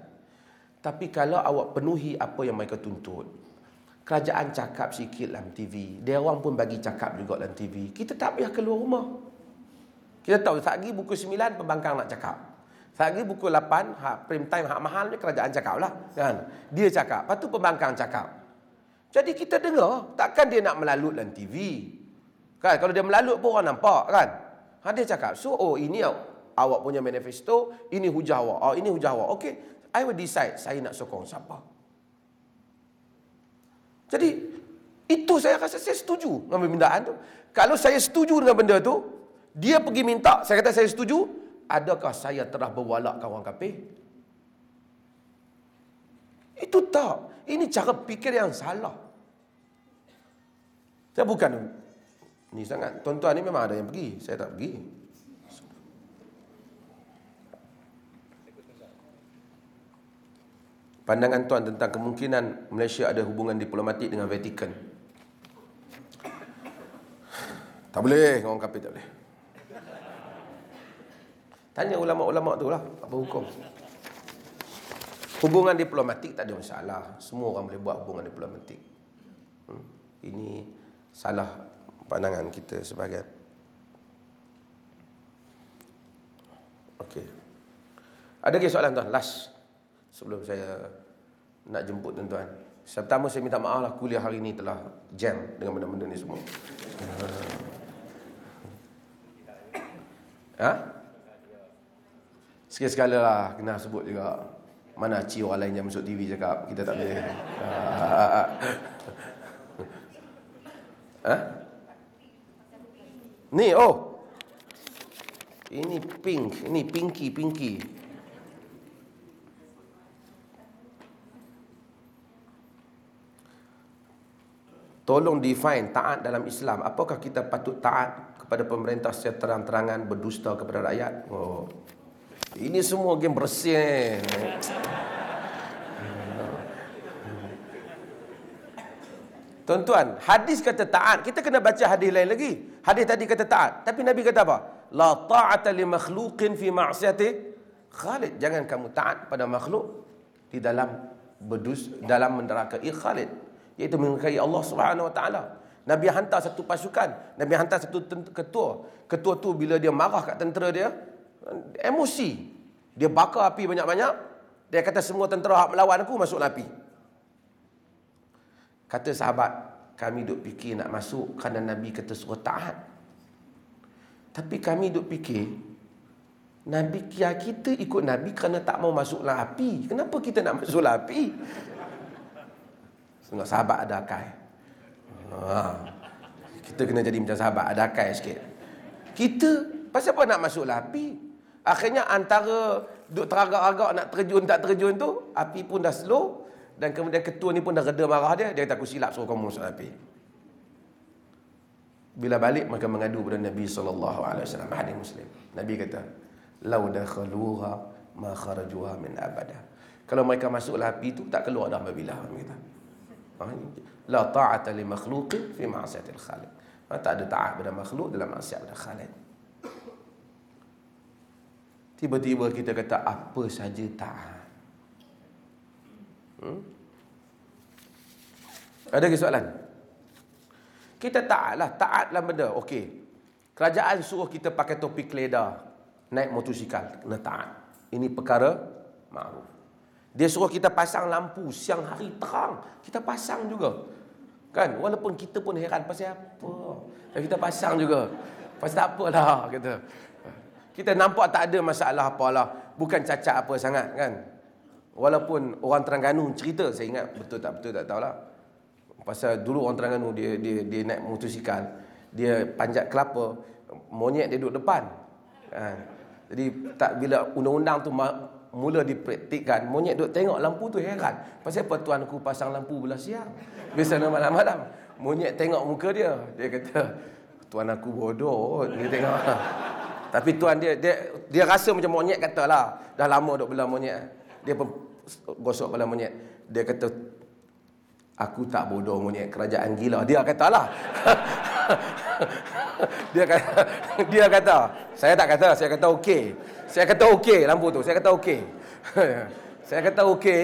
tapi kalau awak penuhi apa yang mereka tuntut kerajaan cakap sikit dalam TV dia orang pun bagi cakap juga dalam TV kita tak payah keluar rumah kita tahu tak lagi buku 9 pembangkang nak cakap tak lagi buku 8, hak prime time, hak mahal ni kerajaan cakap lah. Kan? Dia cakap. Lepas tu pembangkang cakap. Jadi kita dengar, takkan dia nak melalut dalam TV. Kan? Kalau dia melalut pun orang nampak kan. Hadis cakap, so oh ini awak, awak punya manifesto, ini hujah awak, oh, ini hujah awak. Okay, I will decide saya nak sokong siapa. Jadi, itu saya rasa saya setuju dengan permintaan tu. Kalau saya setuju dengan benda tu, dia pergi minta, saya kata saya setuju, adakah saya telah berwalak kawan kapeh? Itu tak. Ini cara fikir yang salah. Saya bukan Ni sangat. Tuan-tuan ni memang ada yang pergi. Saya tak pergi. Pandangan tuan tentang kemungkinan Malaysia ada hubungan diplomatik dengan Vatican. Tak boleh, orang kafir tak boleh. Tanya ulama-ulama tu lah, apa hukum. Hubungan diplomatik tak ada masalah. Semua orang boleh buat hubungan diplomatik. Hmm. Ini salah pandangan kita sebagai Okey. Ada ke soalan tuan? Last. Sebelum saya nak jemput tuan-tuan. Saya pertama saya minta maaf lah kuliah hari ini telah jam dengan benda-benda ni semua. (coughs) ha? Sekali-sekala lah kena sebut juga. Mana ci orang lain yang masuk TV cakap kita tak boleh. (laughs) ha? Ni oh. Ini pink, ini pinky pinky. Tolong define taat dalam Islam. Apakah kita patut taat kepada pemerintah secara terang-terangan berdusta kepada rakyat? Oh. Ini semua game bersih. Tuan-tuan, hadis kata taat. Kita kena baca hadis lain lagi. Hadis tadi kata taat. Tapi Nabi kata apa? La ta'ata li makhluqin fi ma'asyati Khalid. Jangan kamu taat pada makhluk di dalam berdus dalam menderaka Khalid. Iaitu mengingkari Allah Subhanahu Wa Taala. Nabi hantar satu pasukan. Nabi hantar satu ketua. Ketua tu bila dia marah kat tentera dia, emosi. Dia bakar api banyak-banyak. Dia kata semua tentera hak melawan aku masuk api. Kata sahabat, kami duk fikir nak masuk kerana Nabi kata suruh taat. Tapi kami duk fikir, Nabi kia kita ikut Nabi kerana tak mau masuklah api. Kenapa kita nak masuklah api? Sebab sahabat ada akai. Ha. Kita kena jadi macam sahabat ada akai sikit. Kita pasal apa nak masuklah api? Akhirnya antara duk teragak-agak nak terjun tak terjun tu, api pun dah slow, dan kemudian ketua ni pun dah reda marah dia. Dia kata aku silap suruh kamu masuk api. Bila balik mereka mengadu kepada Nabi SAW. Hadis Muslim. Nabi kata. Lau dakhaluha ma kharajuha min abada. Kalau mereka masuk api itu tak keluar dah babila. Kata. Ha, La ta'ata li makhluqin fi ma'asiatil khalid. Ha, tak ada ta'at pada makhluk dalam ma'asiat pada khalid. Tiba-tiba kita kata apa saja taat. Hmm? Ada lagi soalan? Kita taatlah, taatlah benda. Okey. Kerajaan suruh kita pakai topi keledar, naik motosikal, kena taat. Ini perkara makruf. Dia suruh kita pasang lampu siang hari terang, kita pasang juga. Kan? Walaupun kita pun heran pasal apa. Tapi kita pasang juga. Pasal apa lah kita. Kita nampak tak ada masalah apa lah. Bukan cacat apa sangat kan. Walaupun orang Terengganu cerita, saya ingat betul tak betul tak tahulah. Pasal dulu orang Terengganu dia dia dia naik motosikal, dia panjat kelapa, monyet dia duduk depan. Ha. Jadi tak bila undang-undang tu mula dipraktikkan, monyet duduk tengok lampu tu heran. Pasal apa tuan aku pasang lampu belah siang? Biasa malam-malam. Monyet tengok muka dia, dia kata tuan aku bodoh dia tengok. (laughs) Tapi tuan dia dia dia rasa macam monyet katalah. Dah lama duduk belah monyet dia pun gosok kepala monyet. Dia kata, aku tak bodoh monyet, kerajaan gila. Dia kata lah. (laughs) dia kata, dia kata, saya tak kata, saya kata okey. Saya kata okey lampu tu, saya kata okey. (laughs) saya kata okey,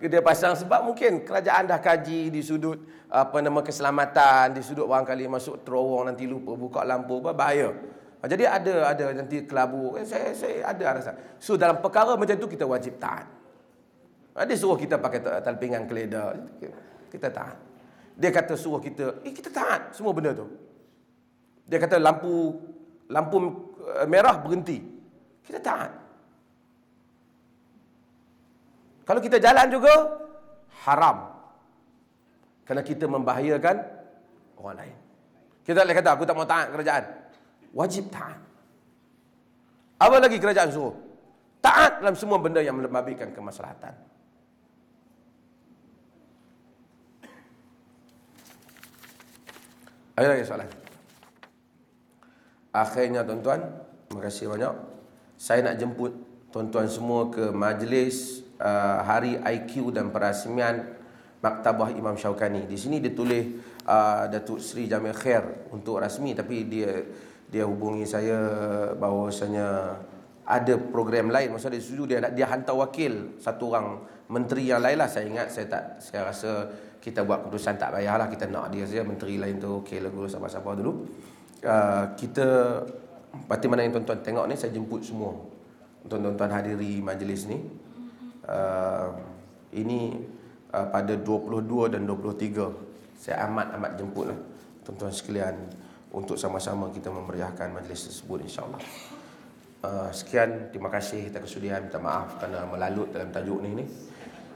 dia pasang sebab mungkin kerajaan dah kaji di sudut apa nama keselamatan, di sudut barangkali masuk terowong nanti lupa buka lampu, bahaya. Ah, jadi ada ada nanti kelabu. Eh, saya saya ada alasan. So dalam perkara macam tu kita wajib taat. Ada ah, suruh kita pakai talpingan keledar. Kita taat. Dia kata suruh kita, eh kita taat semua benda tu. Dia kata lampu lampu eh, merah berhenti. Kita taat. Kalau kita jalan juga haram. Kerana kita membahayakan orang lain. Kita tak boleh kata aku tak mau taat kerajaan wajib taat. Apa lagi kerajaan suruh? Taat dalam semua benda yang melembabikan kemaslahatan. Ada lagi soalan? Akhirnya tuan-tuan, terima kasih banyak. Saya nak jemput tuan-tuan semua ke majlis uh, Hari IQ dan Perasmian Maktabah Imam Syaukani. Di sini dia tulis uh, Datuk Seri Jamil Khair untuk rasmi tapi dia dia hubungi saya bahawasanya ada program lain Masa dia setuju dia dia hantar wakil satu orang menteri yang lainlah saya ingat saya tak saya rasa kita buat keputusan tak payahlah kita nak dia saja menteri lain tu okey lah guru siapa-siapa dulu uh, kita parti mana yang tuan-tuan tengok ni saya jemput semua tuan-tuan hadiri majlis ni uh, ini uh, pada 22 dan 23 saya amat amat jemputlah tuan-tuan sekalian untuk sama-sama kita memeriahkan majlis tersebut insyaallah. Uh, sekian terima kasih atas kesudian minta maaf kerana melalut dalam tajuk ni ni.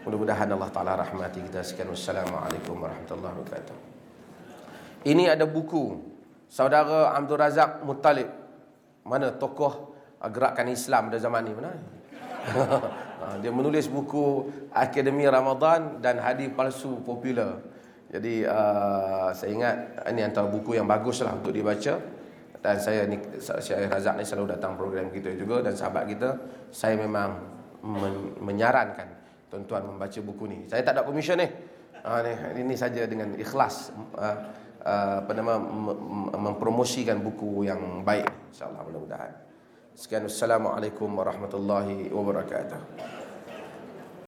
Mudah-mudahan Allah Taala rahmati kita sekian. Wassalamualaikum warahmatullahi wabarakatuh. Ini ada buku saudara Abdul Razak Muttalib. Mana tokoh gerakan Islam pada zaman ini mana? (laughs) Ah, dia menulis buku Akademi Ramadan dan Hadis Palsu Popular. Jadi uh, saya ingat ah, ini antara buku yang baguslah untuk dibaca dan saya ni saya Razak ni selalu datang program kita juga dan sahabat kita saya memang men- menyarankan tuan-tuan membaca buku ni. Saya tak ada komisen ni. Ah uh, ni ini saja dengan ikhlas uh, Uh, apa nama mempromosikan buku yang baik insyaallah mudah-mudahan sekian assalamualaikum warahmatullahi wabarakatuh